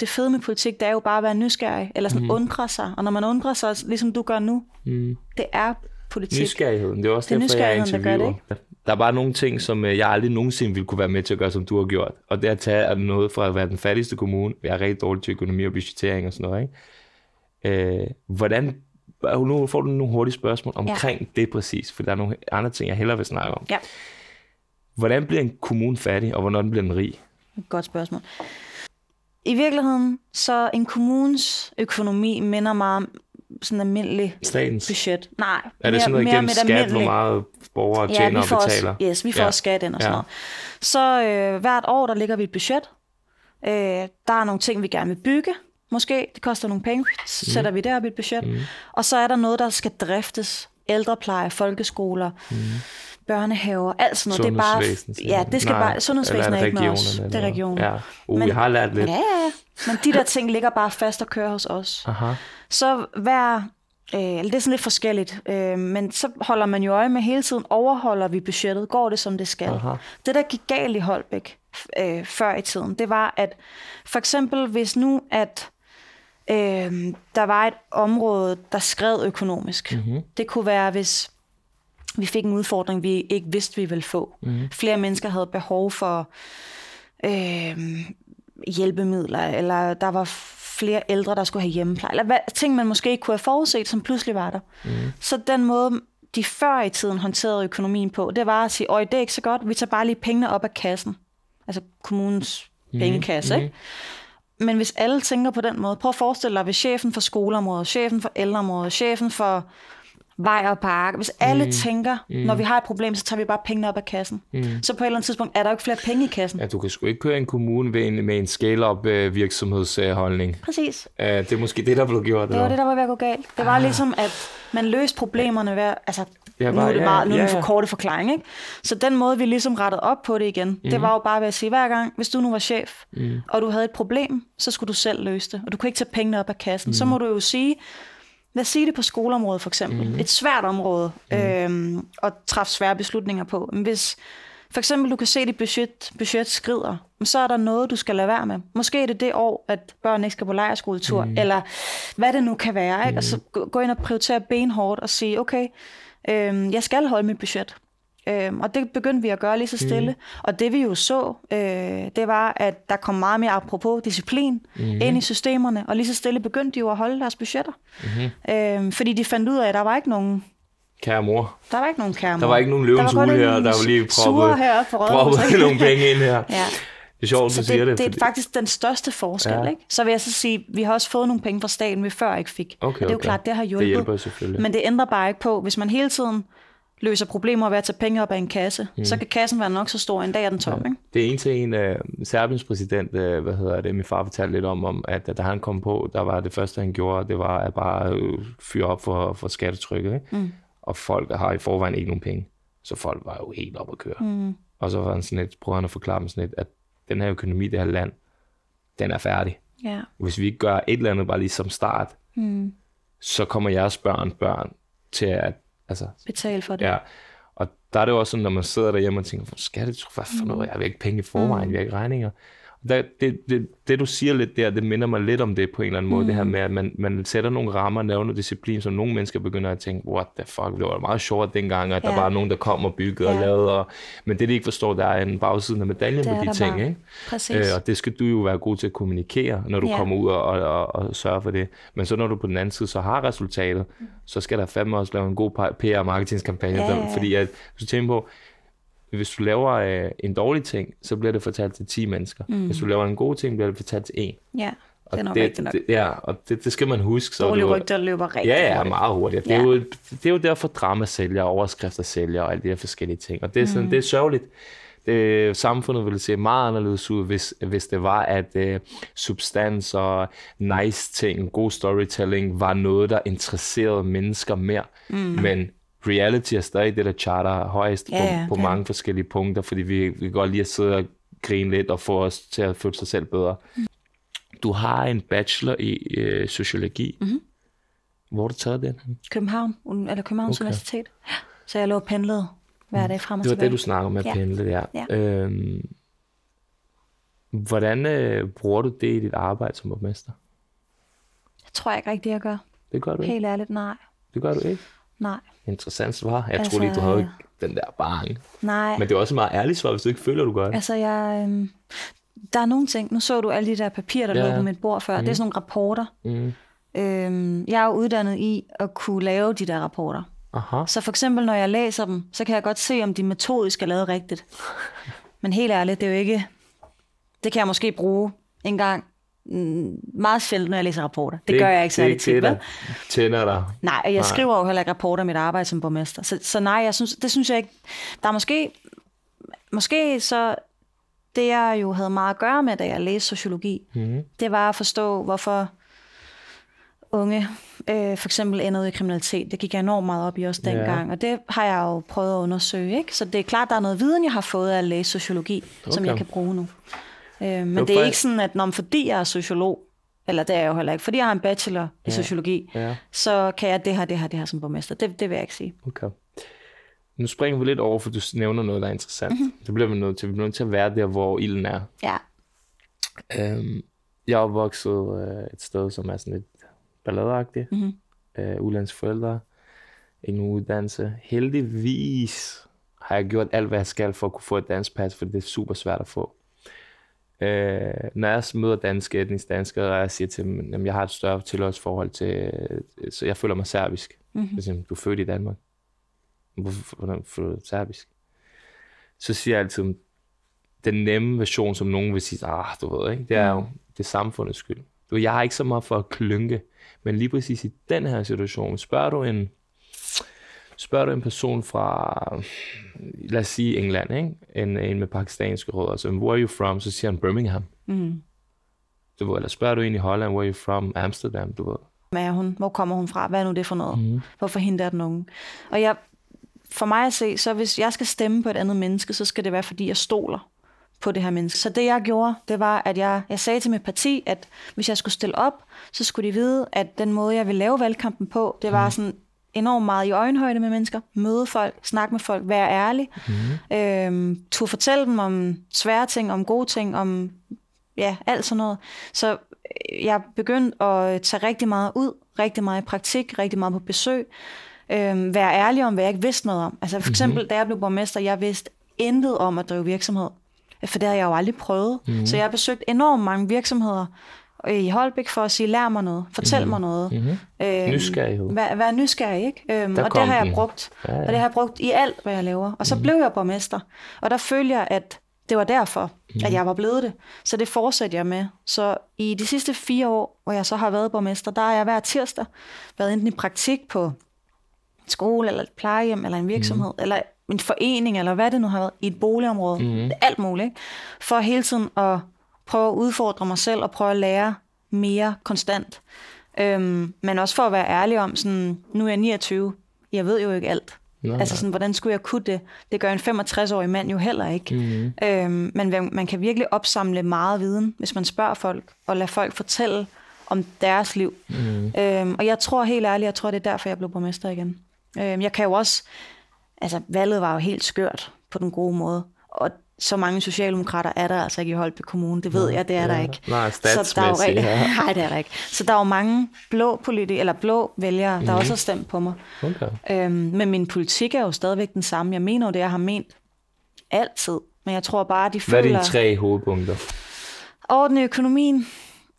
det fede med politik, det er jo bare at være nysgerrig, eller sådan mm. undre sig. Og når man undrer sig, ligesom du gør nu, mm. det er politik. Nysgerrigheden, det er også det er derfor, jeg interviewer. Der, gør det, der er bare nogle ting, som øh, jeg aldrig nogensinde ville kunne være med til at gøre, som du har gjort. Og det at tage noget fra at være den fattigste kommune, jeg er rigtig dårlig til økonomi og budgettering og sådan noget, ikke? Øh, hvordan nu får du nogle hurtige spørgsmål omkring ja. det præcis, for der er nogle andre ting, jeg hellere vil snakke om. Ja. Hvordan bliver en kommune fattig, og hvornår den bliver den rig? Godt spørgsmål. I virkeligheden, så en kommunes økonomi minder meget om sådan almindelig Statens. budget. Nej, er det mere, sådan noget mere igennem skat, almindelig... hvor meget borgere ja, tjener og betaler? Også, yes, vi får ja. skat ind og sådan ja. noget. Så øh, hvert år, der ligger vi et budget. Øh, der er nogle ting, vi gerne vil bygge. Måske det koster nogle penge, mm. sætter mm. vi det op i et budget. Mm. Og så er der noget, der skal driftes. Ældrepleje, folkeskoler, mm. børnehaver, alt sådan noget. Det er bare, ja, det skal Nej, bare, sundhedsvæsenet er ikke med os. Det er regionen. Ja. Uh, men, jeg har lært lidt. Ja, ja, men de der ting ligger bare fast og kører hos os. Aha. Så hver Øh, det er sådan lidt forskelligt, øh, men så holder man jo øje med hele tiden, overholder vi budgettet, går det som det skal. Aha. Det, der gik galt i Holbæk øh, før i tiden, det var, at for eksempel hvis nu, at øh, der var et område, der skred økonomisk. Mm-hmm. Det kunne være, hvis vi fik en udfordring, vi ikke vidste, vi ville få. Mm-hmm. Flere mennesker havde behov for øh, hjælpemidler, eller der var flere ældre, der skulle have hjemmepleje, eller hvad, ting, man måske ikke kunne have forudset, som pludselig var der. Mm. Så den måde, de før i tiden håndterede økonomien på, det var at sige, øj, det er ikke så godt, vi tager bare lige pengene op af kassen. Altså kommunens mm. pengekasse, mm. ikke? Mhm. Men hvis alle tænker på den måde, prøv at forestille dig, hvis chefen for skoleområdet, chefen for ældreområdet, chefen for vej og park. Hvis alle mm. tænker, mm. når vi har et problem, så tager vi bare pengene op af kassen. Mm. Så på et eller andet tidspunkt er der jo ikke flere penge i kassen. Ja, du kan sgu ikke køre en kommune ved en, med en scale-up uh, virksomhedsholdning. Uh, Præcis. Uh, det er måske det, der blev gjort. Det var det, der var ved at gå galt. Det var ah. ligesom, at man løste problemerne ved... Altså, ja, bare, nu er det bare ja, nu er det ja, ja. for korte forklaring, ikke? Så den måde, vi ligesom rettede op på det igen, mm. det var jo bare ved at sige, hver gang, hvis du nu var chef, mm. og du havde et problem, så skulle du selv løse det. Og du kunne ikke tage pengene op af kassen. Mm. Så må du jo sige, lad os sige det på skoleområdet for eksempel, mm. et svært område mm. øhm, at træffe svære beslutninger på. Men Hvis for eksempel du kan se, at dit budget, budget skrider, så er der noget, du skal lade være med. Måske er det det år, at børn ikke skal på lejerskoletur, mm. eller hvad det nu kan være. Ikke? Mm. Og så mhm. gå ind og prioritere benhårdt og sige, okay, øhm, jeg skal holde mit budget. Øhm, og det begyndte vi at gøre lige så mm. stille. Mm. Og det vi jo så, øh, det var, at der kom meget mere apropos disciplin mm. ind i systemerne, og lige så stille begyndte de jo at holde deres budgetter. Mm. Øh, fordi de fandt ud af, at der var ikke nogen Kære mor. Der var ikke nogen kære mor. Der var ikke nogen løvens hule her, der var lige proppet, her proppet nogle penge ind her. ja. Det er sjovt, så du siger det. Det er fordi... faktisk den største forskel. Ja. Ikke? Så vil jeg så sige, vi har også fået nogle penge fra staten, vi før ikke fik. Okay, og det er jo okay. klart, det har hjulpet. Det hjælper selvfølgelig. Men det ændrer bare ikke på, hvis man hele tiden løser problemer ved at tage penge op af en kasse, mm. så kan kassen være nok så stor en dag er den tom. Ja. Ikke? Det er en til en, uh, Serbiens præsident, uh, hvad hedder det, min far fortalte lidt om, om at da han kom på, der var det første, han gjorde, det var at bare øh, fyre op for, for skattetrykket. Ikke? Mm. Og folk har i forvejen ikke nogen penge. Så folk var jo helt op at køre. Mm. Og så var han sådan lidt, prøvede han at forklare sådan lidt, at den her økonomi, det her land, den er færdig. Yeah. Hvis vi ikke gør et eller andet bare lige som start, mm. så kommer jeres børn, børn til at Altså, Betale for det. Ja. Og der er det jo også sådan, når man sidder derhjemme og tænker, hvor skal det, hvad for noget, mm. jeg har ikke penge i forvejen, mm. vi har ikke regninger der, det, det, det, du siger lidt der, det minder mig lidt om det på en eller anden måde, mm. det her mm. med, at man, man sætter nogle rammer, laver noget disciplin, som nogle mennesker begynder at tænke, what the fuck, det var meget sjovt dengang, at yeah. der var nogen, der kom og byggede yeah. og lavede, og, men det de ikke forstår, der er en bagside af medaljen med de ting, ikke? Præcis. Øh, og det skal du jo være god til at kommunikere, når du yeah. kommer ud og, og, og, og sørger for det. Men så når du på den anden side så har resultatet, mm. så skal der fandme også lave en god PR-marketingskampagne, yeah. fordi at, du tænker på, hvis du laver øh, en dårlig ting, så bliver det fortalt til 10 mennesker. Mm. Hvis du laver en god ting, bliver det fortalt til en. Ja. Og det er nok det, nok. Det, ja, og det, det skal man huske. Så Dårlige rygter løber rigtig Ja, ja, meget hurtigt. Ja. Det, er jo, det er jo derfor drama sælger, overskrifter sælger og alle de her forskellige ting. Og det er, sådan, mm. det er sørgeligt. Det, samfundet ville se meget anderledes ud, hvis, hvis det var, at uh, substans og nice ting, god storytelling, var noget, der interesserede mennesker mere. Mm. Men reality er stadig det, der charter højst ja, på, ja, på ja. mange forskellige punkter, fordi vi, vi kan godt lide at sidde og grine lidt og få os til at føle sig selv bedre. Mm. Du har en bachelor i øh, sociologi. Mm-hmm. Hvor har du taget den? København, eller Københavns okay. Universitet. Så jeg lå og pendlede hver dag frem og tilbage. Det var det, du snakkede om at ja. pendle, ja. ja. Øhm, hvordan øh, bruger du det i dit arbejde som borgmester? Jeg tror ikke rigtigt, jeg gør. Det gør du ikke? Helt ærligt, nej. Det gør du ikke? Nej. Interessant svar. Jeg altså, tror lige, du altså, havde ikke øh, den der bange. Nej. Men det er også meget ærligt svar, hvis du ikke føler, du gør det. Altså, jeg, øh, der er nogle ting. Nu så du alle de der papirer, der ja. lå på mit bord før. Mm. Det er mm. sådan nogle rapporter. Mm. Øhm, jeg er jo uddannet i at kunne lave de der rapporter. Aha. Så for eksempel, når jeg læser dem, så kan jeg godt se, om de metodisk er lavet rigtigt. Men helt ærligt, det er jo ikke... Det kan jeg måske bruge en gang Mm, meget sjældent, når jeg læser rapporter. Det, det gør jeg ikke særlig tit. Det tænder dig. Nej, jeg nej. skriver jo heller ikke rapporter om mit arbejde som borgmester. Så, så nej, jeg synes, det synes jeg ikke. Der er måske, måske så det, jeg jo havde meget at gøre med, da jeg læste sociologi, mm. det var at forstå, hvorfor unge øh, for eksempel ender i kriminalitet. Det gik jeg enormt meget op i også dengang, ja. og det har jeg jo prøvet at undersøge. Ikke? Så det er klart, der er noget viden, jeg har fået af at læse sociologi, okay. som jeg kan bruge nu. Øh, men det er faktisk... ikke sådan, at når, fordi jeg er sociolog, eller det er jeg jo heller ikke, fordi jeg har en bachelor ja. i sociologi, ja. så kan jeg det her, det her, det her som borgmester. Det, det vil jeg ikke sige. Okay. Nu springer vi lidt over, for du nævner noget, der er interessant. Mm-hmm. Det bliver vi nødt til. Vi bliver nødt til at være der, hvor ilden er. Ja. Øhm, jeg er vokset øh, et sted, som er sådan lidt balladeagtigt. Mm-hmm. Øh, Ulands forældre. Ingen uddannelse. Heldigvis har jeg gjort alt, hvad jeg skal for at kunne få et danspas, for det er super svært at få. Øh, når jeg møder danske etniske danskere, og jeg siger til dem, at jeg har et større tilhørsforhold til, så jeg føler mig serbisk. Mm-hmm. du er født i Danmark. Hvorfor, hvordan føler du serbisk? Så siger jeg altid, den nemme version, som nogen vil sige, ah, du ved, ikke? det er mhm. jo det er samfundets skyld. Du, jeg har ikke så meget for at klynke, men lige præcis i den her situation, spørger du en Spørger du en person fra, lad os sige England, ikke? En, en med pakistanske rødder, så hvor are you from? Så siger han Birmingham. Mm. Du ved, eller spørger du en i Holland, where are you from? Amsterdam, du ved. Hvad er hun? Hvor kommer hun fra? Hvad er nu det for noget? Mm. Hvorfor henter den nogen? Og jeg, for mig at se, så hvis jeg skal stemme på et andet menneske, så skal det være, fordi jeg stoler på det her menneske. Så det jeg gjorde, det var, at jeg, jeg sagde til mit parti, at hvis jeg skulle stille op, så skulle de vide, at den måde, jeg ville lave valgkampen på, det var mhm. sådan, enormt meget i øjenhøjde med mennesker, møde folk, snakke med folk, være ærlig, mm. øhm, turde fortælle dem om svære ting, om gode ting, om ja, alt sådan noget. Så øh, jeg begyndte at øh, tage rigtig meget ud, rigtig meget i praktik, rigtig meget på besøg, øhm, være ærlig om, hvad jeg ikke vidste noget om. Altså for mhm. eksempel, mm. da jeg blev borgmester, jeg vidste intet om at drive virksomhed for det havde jeg jo aldrig prøvet. Mm. Så jeg har besøgt enormt mange virksomheder, Øh, i Holbæk for at sige, lær mig noget, fortæl mm-hmm. mig noget. Mm-hmm. Øhm, Nysgerrighed. Vær, vær nysgerrig, ikke? Øhm, og det har jeg brugt. Ja, ja. Og det har jeg brugt i alt, hvad jeg laver. Og så mm-hmm. blev jeg borgmester. Og der følger jeg, at det var derfor, mm. at mhm. jeg var blevet det. Så det fortsatte jeg med. Så i de sidste fire år, hvor jeg så har været borgmester, der har jeg hver tirsdag været enten i praktik på skole, eller et plejehjem, eller en mhm. virksomhed, mm. eller en forening, eller hvad det nu har været, i et boligområde. Mm. Alt muligt. Ikke? For hele tiden at prøve at udfordre mig selv og prøve at lære mere konstant. Øhm, men også for at være ærlig om, sådan, nu er jeg 29, jeg ved jo ikke alt. Nej, altså sådan, hvordan skulle jeg kunne det? Det gør en 65-årig mand jo heller ikke. Mm-hmm. Øhm, men man kan virkelig opsamle meget viden, hvis man spørger folk, og lader folk fortælle om deres liv. Mm-hmm. Øhm, og jeg tror helt ærligt, jeg tror, det er derfor, jeg blev borgmester igen. Øhm, jeg kan jo også, altså valget var jo helt skørt på den gode måde. Og så mange socialdemokrater er der altså ikke i Holbæk Kommune. Det ved jeg, det er ja. der ikke. Nej, så der er rigtig... ja. Nej, det er der ikke. Så der er jo mange blå, politi- eller blå vælgere, der mm. også har stemt på mig. Okay. Øhm, men min politik er jo stadigvæk den samme. Jeg mener jo det, jeg har ment altid. Men jeg tror bare, de føler... Hvad er dine tre hovedpunkter? Orden i økonomien,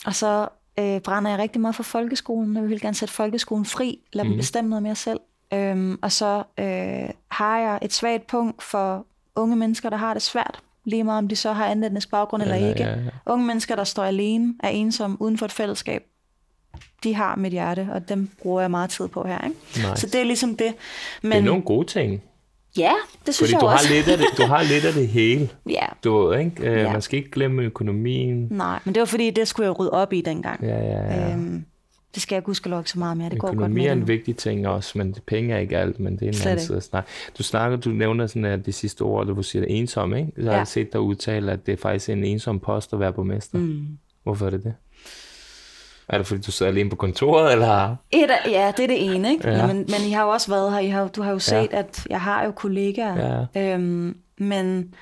og så øh, brænder jeg rigtig meget for folkeskolen. Jeg vil gerne sætte folkeskolen fri, lad mm. Mhm. dem bestemme noget mere selv. Øhm, og så øh, har jeg et svagt punkt for unge mennesker, der har det svært, lige meget om de så har anden etnisk baggrund ja, eller ikke. Ja, ja. Unge mennesker, der står alene, er ensomme, uden for et fællesskab, de har mit hjerte, og dem bruger jeg meget tid på her. Ikke? Nice. Så det er ligesom det. Men... Det er nogle gode ting. Ja, det synes Fordi jeg du også. Har lidt af det, du har lidt af det hele. Ja. Du, ikke? Øh, ja. Man skal ikke glemme økonomien. Nej, men det var fordi, det skulle jeg rydde op i dengang. Ja, ja, ja. Øhm, det skal jeg huske lov ikke så meget mere. Det Økonomi går godt med er en vigtig ting også, men penge er ikke alt, men det er en Slet anden side at snakke. Du snakker, du nævner sådan at det sidste ord, du siger ensom, ikke? Så ja. har jeg set dig udtale, at det er faktisk en ensom post at være borgmester. Mm. Hvorfor er det det? Er det fordi, du sidder alene på kontoret, eller? Et ja, det er det ene, ikke? Ja. Men, men I har jo også været her. I har, du har jo set, ja. at jeg har jo kollegaer. Ja. Øhm, men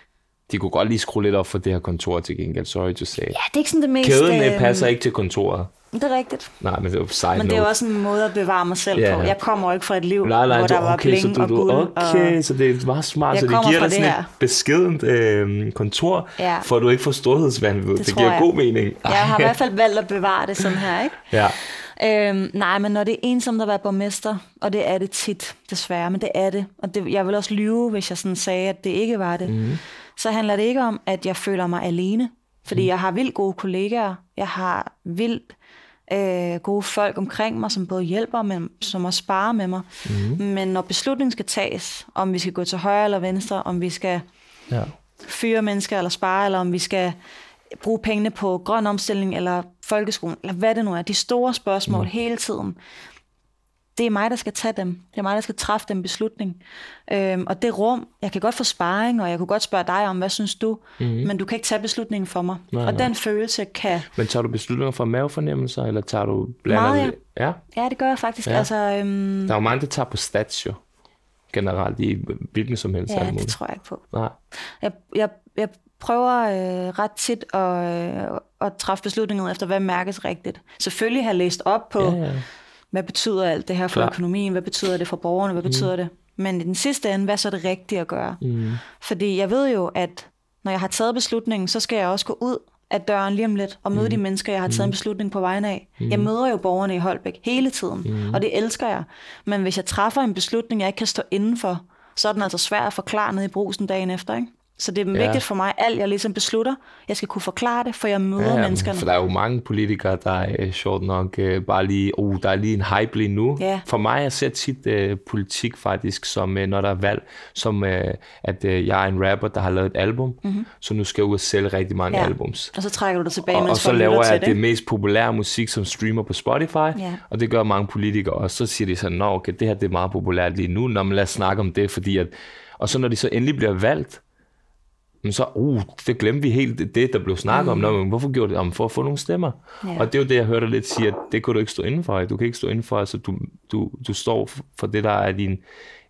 de kunne godt lige skrue lidt op for det her kontor til gengæld. Sorry to say. Ja, det er ikke sådan det mest... Kæden øh... passer ikke til kontoret. Det er rigtigt. Nej, men det er jo Men det er også en måde at bevare mig selv yeah. på. Jeg kommer ikke fra et liv, nej, nej, hvor der var okay, bling du, og guld. Okay, og... så det er meget smart. Så det giver dig sådan det her. et beskedent øh, kontor, ja. for at du ikke får storhedsvand. Det, det giver jeg. god mening. Ej. Jeg har i hvert fald valgt at bevare det sådan her, ikke? ja. Øhm, nej, men når det er ensomt at være borgmester, og det er det tit, desværre, men det er det. Og det, jeg vil også lyve, hvis jeg sådan sagde, at det ikke var det. Mm. Så handler det ikke om, at jeg føler mig alene. Fordi mm. jeg har vildt gode kollegaer, jeg har vildt øh, gode folk omkring mig, som både hjælper, men som også sparer med mig. Mm. Men når beslutningen skal tages, om vi skal gå til højre eller venstre, om vi skal ja. fyre mennesker eller spare, eller om vi skal bruge pengene på grøn omstilling eller folkeskolen, eller hvad det nu er, de store spørgsmål mm. hele tiden, det er mig, der skal tage dem. Det er mig, der skal træffe den beslutning. Øhm, og det rum, jeg kan godt få sparring, og jeg kunne godt spørge dig om, hvad synes du? Mm-hmm. Men du kan ikke tage beslutningen for mig. Nej, og nej. den følelse kan... Men tager du beslutninger fra mavefornemmelser, eller tager du blandt andet... ja. ja. Ja, det gør jeg faktisk. Ja. Altså, øhm... Der er jo mange, der tager på stats jo. Generelt i hvilken som helst. Ja, det tror jeg ikke på. Nej. Jeg, jeg, jeg prøver øh, ret tit at, øh, at træffe beslutningen efter, hvad mærkes rigtigt. Selvfølgelig har jeg læst op på... Ja, ja hvad betyder alt det her for Klar. økonomien, hvad betyder det for borgerne, hvad betyder mm. det? Men i den sidste ende, hvad så er det rigtige at gøre? Mm. Fordi jeg ved jo, at når jeg har taget beslutningen, så skal jeg også gå ud af døren lige om lidt og møde mm. de mennesker, jeg har taget mm. en beslutning på vegne af. Mm. Jeg møder jo borgerne i Holbæk hele tiden, mm. og det elsker jeg. Men hvis jeg træffer en beslutning, jeg ikke kan stå indenfor, så er den altså svær at forklare ned i brusen dagen efter, ikke? Så det er vigtigt ja. for mig, alt jeg ligesom beslutter, jeg skal kunne forklare det, for jeg møder ja, menneskerne. For der er jo mange politikere, der er øh, sjovt nok øh, bare lige, oh, der er lige en hype lige nu. Ja. For mig er set tit øh, politik faktisk, som øh, når der er valg, som øh, at øh, jeg er en rapper, der har lavet et album, mm-hmm. så nu skal jeg ud og sælge rigtig mange ja. albums. Og så trækker du dig tilbage, og, og så laver jeg det, det mest populære musik, som streamer på Spotify, ja. og det gør mange politikere, og så siger de sådan, nå okay, det her det er meget populært lige nu, nå men lad os snakke om det, fordi at, og så når de så endelig bliver valgt, men så, uh, det glemte vi helt det, der blev snakket mm. om. men hvorfor gjorde det? Om for at få nogle stemmer. Ja. Og det er jo det, jeg hørte lidt sige, at det kunne du ikke stå indenfor. Du kan ikke stå indenfor, altså du, du, du står for det, der er din,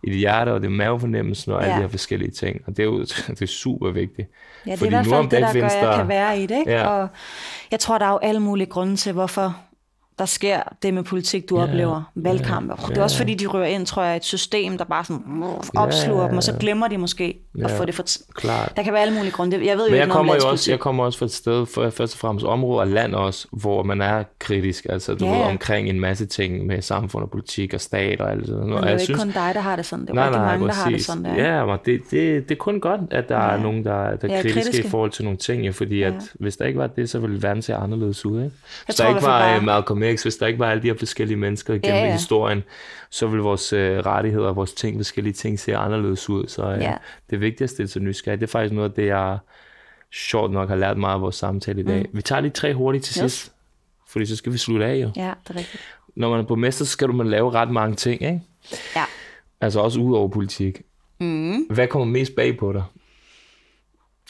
i dit hjerte og det mavefornemmelsen og ja. alle de her forskellige ting. Og det er jo det er super vigtigt. Ja, det Fordi er i hvert fald det, der gør, der kan være i det. Ikke? Ja. Og jeg tror, der er jo alle mulige grunde til, hvorfor der sker det med politik, du yeah, oplever, valgkampe. Yeah, det er også fordi, de rører ind, tror jeg, et system, der bare sådan opsluger yeah. dem, og så glemmer de måske ja, og få det for... Klart. Der kan være alle mulige grunde. Jeg ved jo Men jeg ikke kommer jo også, jeg kommer også fra et sted, for først og fremmest område og land også, hvor man er kritisk, altså du ja, ved, omkring en masse ting med samfund og politik og stat og alt sådan noget. Men det er jo ikke synes, kun dig, der har det sådan, det er nej, nej, mange, præcis. der har det sådan der. Ja, men det, det, det er kun godt, at der ja. er nogen, der, der er kritiske, kritiske, i forhold til nogle ting, ja, fordi ja. at hvis der ikke var det, så ville verden se anderledes ud. Ikke? Hvis jeg der tror, ikke var bare... Øh, Malcolm X, hvis der ikke var alle de her forskellige mennesker gennem ja, ja. historien, så vil vores øh, rettigheder og vores ting, skal lige ting se anderledes ud. Så øh, yeah. det er vigtigt at stille sig nysgerrig. Det er faktisk noget af det, jeg sjovt nok har lært meget af vores samtale i dag. Mm. Vi tager lige tre hurtigt til yes. sidst, fordi så skal vi slutte af jo. Ja, det er rigtigt. Når man er på mester, så skal du man lave ret mange ting, ikke? Ja. Altså også ud over politik. Mm. Hvad kommer mest bag på dig?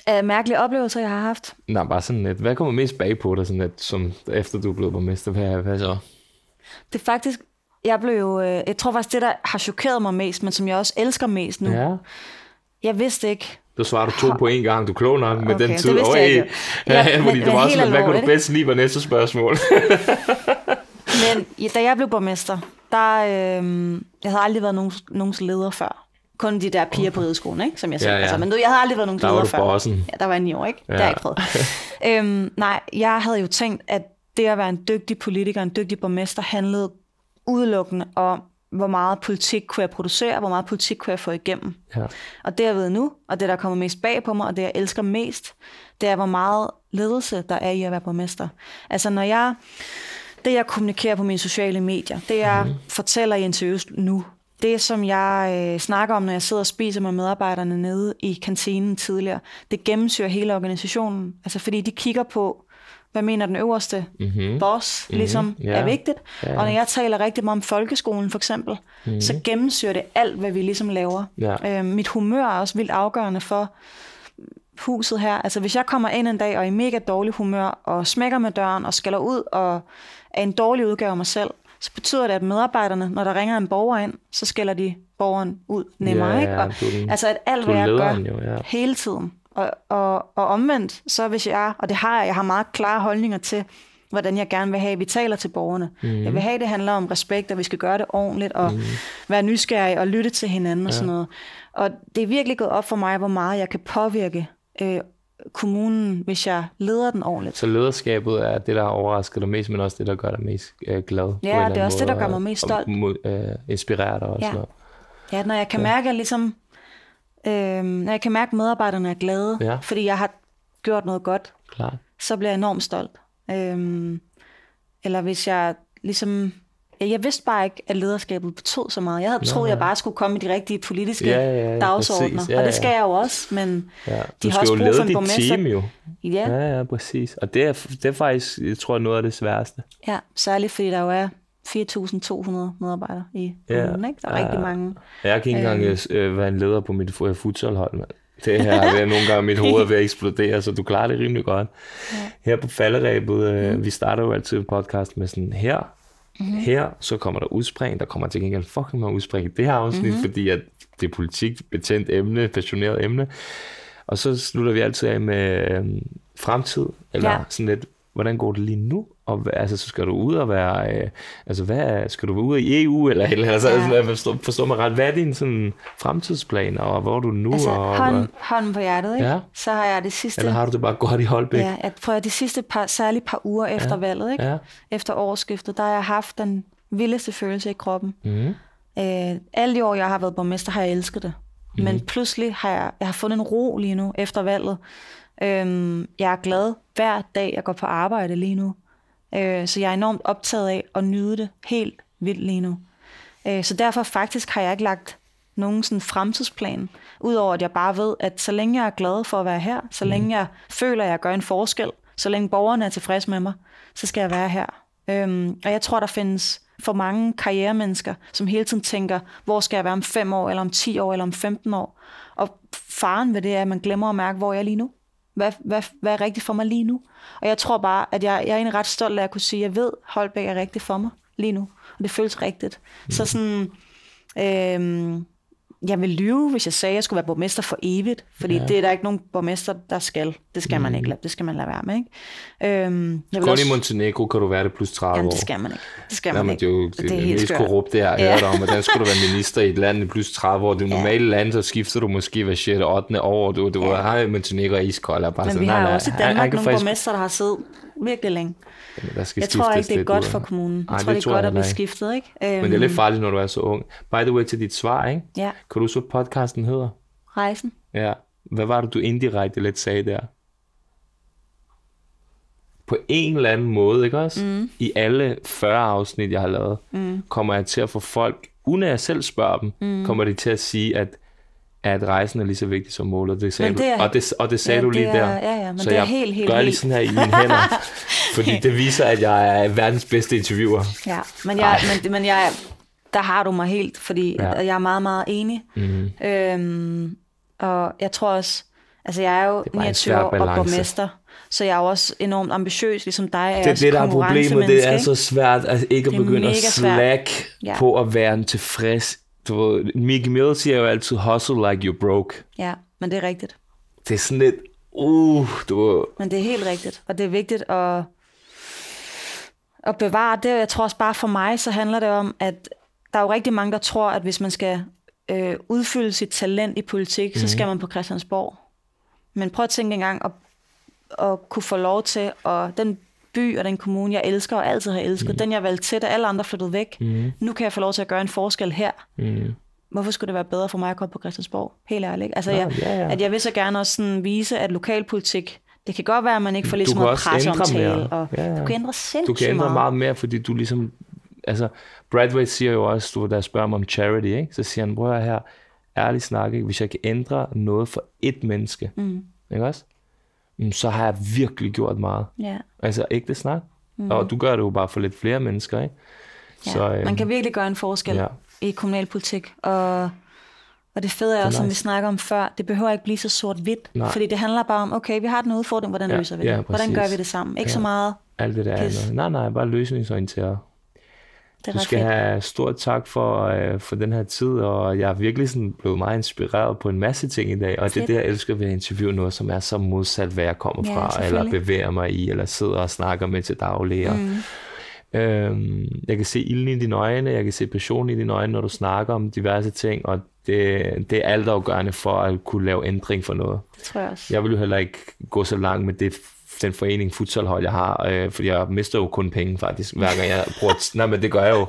Af mærkelige oplevelser, jeg har haft. Nej, bare sådan lidt. Hvad kommer mest bag på dig, sådan lidt, som efter du er blevet borgmester? Hvad, hvad så? Det er faktisk jeg blev jo, øh, jeg tror faktisk, det der har chokeret mig mest, men som jeg også elsker mest nu, ja. jeg vidste ikke, du svarer to på en gang. Du er klog nok med okay, den tid. Det vidste jeg ikke. Ja, ja, fordi men, du var sådan, hvad kunne du bedst lide, på næste spørgsmål. men da jeg blev borgmester, der, øh, jeg havde aldrig været nogen, nogens leder før. Kun de der piger på rideskolen, ikke? som jeg sagde. Ja, ja. Altså, men du, jeg havde aldrig været nogen leder før. Der var du Ja, der var jeg ni år, ikke? Ja. Det ikke prøvet. øhm, nej, jeg havde jo tænkt, at det at være en dygtig politiker, en dygtig borgmester, handlede udelukkende om, hvor meget politik kunne jeg producere, hvor meget politik kunne jeg få igennem. Ja. Og det jeg ved nu, og det der kommer mest bag på mig, og det jeg elsker mest, det er, hvor meget ledelse der er i at være borgmester. Altså når jeg, det jeg kommunikerer på mine sociale medier, det jeg mm. fortæller i interviews nu, det, som jeg øh, snakker om, når jeg sidder og spiser med medarbejderne nede i kantinen tidligere, det gennemsyrer hele organisationen. Altså fordi de kigger på, hvad mener den øverste mm-hmm. boss, mm-hmm. ligesom yeah. er vigtigt. Yeah. Og når jeg taler rigtig meget om folkeskolen for eksempel, mm-hmm. så gennemsyrer det alt, hvad vi ligesom laver. Yeah. Øh, mit humør er også vildt afgørende for huset her. Altså hvis jeg kommer ind en dag og er i mega dårlig humør, og smækker med døren og skaller ud og er en dårlig udgave af mig selv, så betyder det, at medarbejderne, når der ringer en borger ind, så skælder de borgeren ud nemmere. Yeah, ikke? Og, du, altså at alt, hvad jeg gør jo, ja. hele tiden, og, og, og omvendt, så hvis jeg, og det har jeg, jeg har meget klare holdninger til, hvordan jeg gerne vil have, at vi taler til borgerne. Mm. Jeg vil have, at det handler om respekt, og vi skal gøre det ordentligt, og mm. være nysgerrige og lytte til hinanden ja. og sådan noget. Og det er virkelig gået op for mig, hvor meget jeg kan påvirke øh, kommunen, hvis jeg leder den ordentligt. Så lederskabet er det, der overrasker dig mest, men også det, der gør dig mest øh, glad? Ja, det er også måde, det, der gør mig mest stolt. Og øh, inspirerer dig også. Ja. Noget. ja, når jeg kan ja. mærke, at ligesom Øhm, når jeg kan mærke, at medarbejderne er glade, ja. fordi jeg har gjort noget godt, Klar. så bliver jeg enormt stolt. Øhm, eller hvis jeg ligesom... Jeg vidste bare ikke, at lederskabet betød så meget. Jeg havde troet, at jeg bare skulle komme i de rigtige politiske ja, ja, ja, dagsordner. ja, ja. Og det skal jeg jo også, men ja. de har også brug for en borgmester. Team, jo. Ja. ja, ja, præcis. Og det er, det er faktisk, jeg tror, noget af det sværeste. Ja, særligt fordi der jo er 4.200 medarbejdere i kommunen, ja, ikke? Der er ja, rigtig mange. Jeg kan ikke engang øhm. øh, øh, være en leder på mit øh, futsalhold, mand. Det her har nogle gange mit hoved er ved at eksplodere, så du klarer det rimelig godt. Ja. Her på falderæbet, øh, mm. vi starter jo altid en podcast med sådan, her, mm-hmm. her, så kommer der udspring, der kommer til gengæld fucking meget udspring i det her afsnit, mm-hmm. fordi at det er politik, betændt emne, passioneret emne. Og så slutter vi altid af med øhm, fremtid, eller ja. sådan lidt, hvordan går det lige nu? og altså, så skal du ud og være, øh, altså hvad, skal du være ude i EU eller et eller andet, altså, ja. altså, forstår mig ret, hvad er din sådan, fremtidsplan, og hvor er du nu? Altså, og, hånd, hånden på hjertet, ikke? Ja. Så har jeg det sidste... Eller har du det bare godt i Holbæk? Ja, at prøve de sidste par, særlige par uger efter ja. valget, ikke? Ja. Efter årsskiftet, der har jeg haft den vildeste følelse i kroppen. Mm. Øh, alle de år, jeg har været borgmester, har jeg elsket det. Mm. Men pludselig har jeg, jeg har fundet en ro lige nu efter valget. Øhm, jeg er glad hver dag, jeg går på arbejde lige nu. Øh, så jeg er enormt optaget af at nyde det helt vildt lige nu. Øh, så derfor faktisk har jeg ikke lagt nogen sådan fremtidsplan, udover at jeg bare ved, at så længe jeg er glad for at være her, så mm. længe jeg føler, at jeg gør en forskel, så længe borgerne er tilfredse med mig, så skal jeg være her. Øhm, og jeg tror, der findes for mange karrieremennesker, som hele tiden tænker, hvor skal jeg være om 5 år, eller om 10 år, eller om 15 år. Og faren ved det er, at man glemmer at mærke, hvor jeg er lige nu. Hvad, hvad, hvad er rigtigt for mig lige nu? Og jeg tror bare, at jeg, jeg er egentlig ret stolt af at kunne sige, at jeg ved, at Holbæk er rigtigt for mig lige nu. Og det føles rigtigt. Mm. Så sådan... Øh, jeg vil lyve, hvis jeg sagde, at jeg skulle være borgmester for evigt, fordi ja. det er der ikke nogen borgmester, der skal. Det skal mm. man ikke lade, det skal man lade være med. Ikke? Øhm, jeg vil også... i Montenegro kan du være det plus 30 år. Jamen, det skal man ikke. Det skal man, ikke. Det er jo det, det, er helt mest korrupte, det her ja. hørt om, hvordan skulle du være minister i et land i plus 30 år. Det er normale ja. land, så skifter du måske hver 6. 8. år. Du, du ja. har Montenegro og iskold. Bare Men sådan, vi har nej, også i Danmark han, han nogle faktisk... borgmester, der har siddet virkelig længe. Jamen, der skal jeg tror ikke, det er godt for kommunen. Ej, jeg tror, det, det er godt at blive skiftet. Ikke? Um, Men det er lidt øhm. farligt, når du er så ung. By the way, til dit svar, ikke? Ja. kan du så podcasten hedder? Rejsen. Ja. Hvad var det, du indirekte lidt sagde der? På en eller anden måde, ikke også? Mm. I alle 40 afsnit, jeg har lavet, mm. kommer jeg til at få folk, uden at jeg selv spørger dem, mm. kommer de til at sige, at at rejsen er lige så vigtig som målet. Det sagde det er, du, og, det, og det sagde ja, du lige det er, der. Ja, ja, men så det er jeg helt, helt, gør lige sådan her i mine hænder, fordi det viser, at jeg er verdens bedste interviewer. Ja, men, jeg, ah. men, men jeg, der har du mig helt, fordi ja. jeg er meget, meget enig. Mm-hmm. Øhm, og jeg tror også, altså jeg er jo 29 år og borgmester, så jeg er jo også enormt ambitiøs, ligesom dig. Er det er det, der er problemet. Det er så svært at ikke at begynde at slække ja. på at være en tilfreds du ved, Mickey Mill siger jo altid, hustle like you broke. Ja, men det er rigtigt. Det er sådan lidt, uh, du ved. Men det er helt rigtigt, og det er vigtigt at, at bevare det. Jeg tror også bare for mig, så handler det om, at der er jo rigtig mange, der tror, at hvis man skal øh, udfylde sit talent i politik, mm. så mhm. skal man på Christiansborg. Men prøv at tænke engang at, at kunne få lov til, og den by og den kommune, jeg elsker og altid har elsket, mm. den jeg valgte til, da alle andre flyttede væk, mm. nu kan jeg få lov til at gøre en forskel her. Mm. Hvorfor skulle det være bedre for mig at komme på Christiansborg? Helt ærligt. Altså, Nå, jeg, ja, ja. At jeg vil så gerne også sådan vise, at lokalpolitik, det kan godt være, at man ikke får lige så meget presseomtale. Og ja, ja. Du kan ændre sindssygt Du kan ændre meget. meget mere, fordi du ligesom... Altså, Bradway siger jo også, du der spørger mig om charity, ikke? så siger han, prøv her, ærligt snakke, hvis jeg kan ændre noget for et menneske, mm. ikke også? Mm, så har jeg virkelig gjort meget. Ja. Altså det snart. Mm. Og du gør det jo bare for lidt flere mennesker, ikke? Ja. Så, øh, man kan virkelig gøre en forskel ja. i kommunalpolitik. Og, og det fede er, det er også, nice. som vi snakker om før, det behøver ikke blive så sort-hvidt. Fordi det handler bare om, okay, vi har den udfordring, hvordan ja. løser vi det? Ja, hvordan gør vi det sammen? Ikke ja. så meget. Alt det der. Nej, nej, bare løsningsorienteret. Det du skal fedt. have stort tak for, øh, for den her tid, og jeg er virkelig sådan blevet meget inspireret på en masse ting i dag, og fedt. det er det, jeg elsker ved at interviewe noget, som er så modsat, hvad jeg kommer ja, fra, eller bevæger mig i, eller sidder og snakker med til daglig. mm. Øhm, jeg kan se ilden i dine øjne, jeg kan se passionen i dine øjne, når du snakker om diverse ting, og det, det er altafgørende for at kunne lave ændring for noget. Det tror jeg også. Jeg vil jo heller ikke gå så langt med det den forening, futsalhold, jeg har, øh, fordi jeg mister jo kun penge faktisk, hver gang jeg bruger at... Nej, men det gør jeg jo.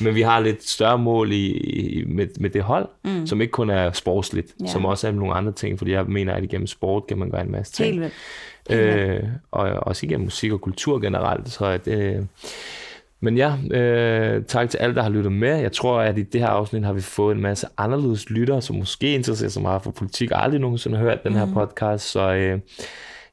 Men vi har lidt større mål i, i, med, med det hold, mm. som ikke kun er sportsligt, ja. som også er nogle andre ting, fordi jeg mener, at igennem sport kan man gøre en masse ting. Helt øh, og også igennem musik og kultur generelt, så at... Øh, men ja, øh, tak til alle, der har lyttet med. Jeg tror, at i det her afsnit har vi fået en masse anderledes lyttere, som måske interesserer sig meget for politik, og aldrig nogensinde har hørt den her mm. podcast. Så øh,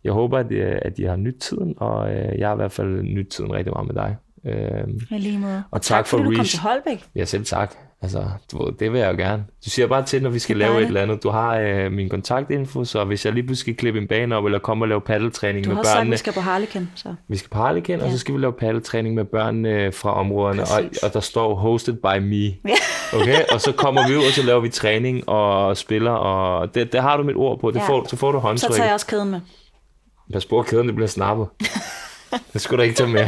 jeg håber, at, øh, at I har nyt tiden, og øh, jeg har i hvert fald nyt tiden rigtig meget med dig. Øh, lige måde. Og tak, tak for fordi reach. du kom til Holbæk. Ja, selv tak. Altså, du ved, det vil jeg jo gerne. Du siger bare til, når vi skal det lave et eller andet. Du har øh, min kontaktinfo, så hvis jeg lige pludselig skal klippe en bane op, eller komme og lave paddeltræning med børnene. Du har sagt, vi skal på Harleken, så. Vi skal på Harleken, ja. og så skal vi lave paddeltræning med børnene øh, fra områderne, og, og, der står hosted by me. Okay? og så kommer vi ud, og så laver vi træning og spiller, og det, det har du mit ord på. Det ja. får, så får du håndtryk. Så tager jeg også kæden med. Pas på, at kæden bliver snappet. Det skulle du ikke tage med.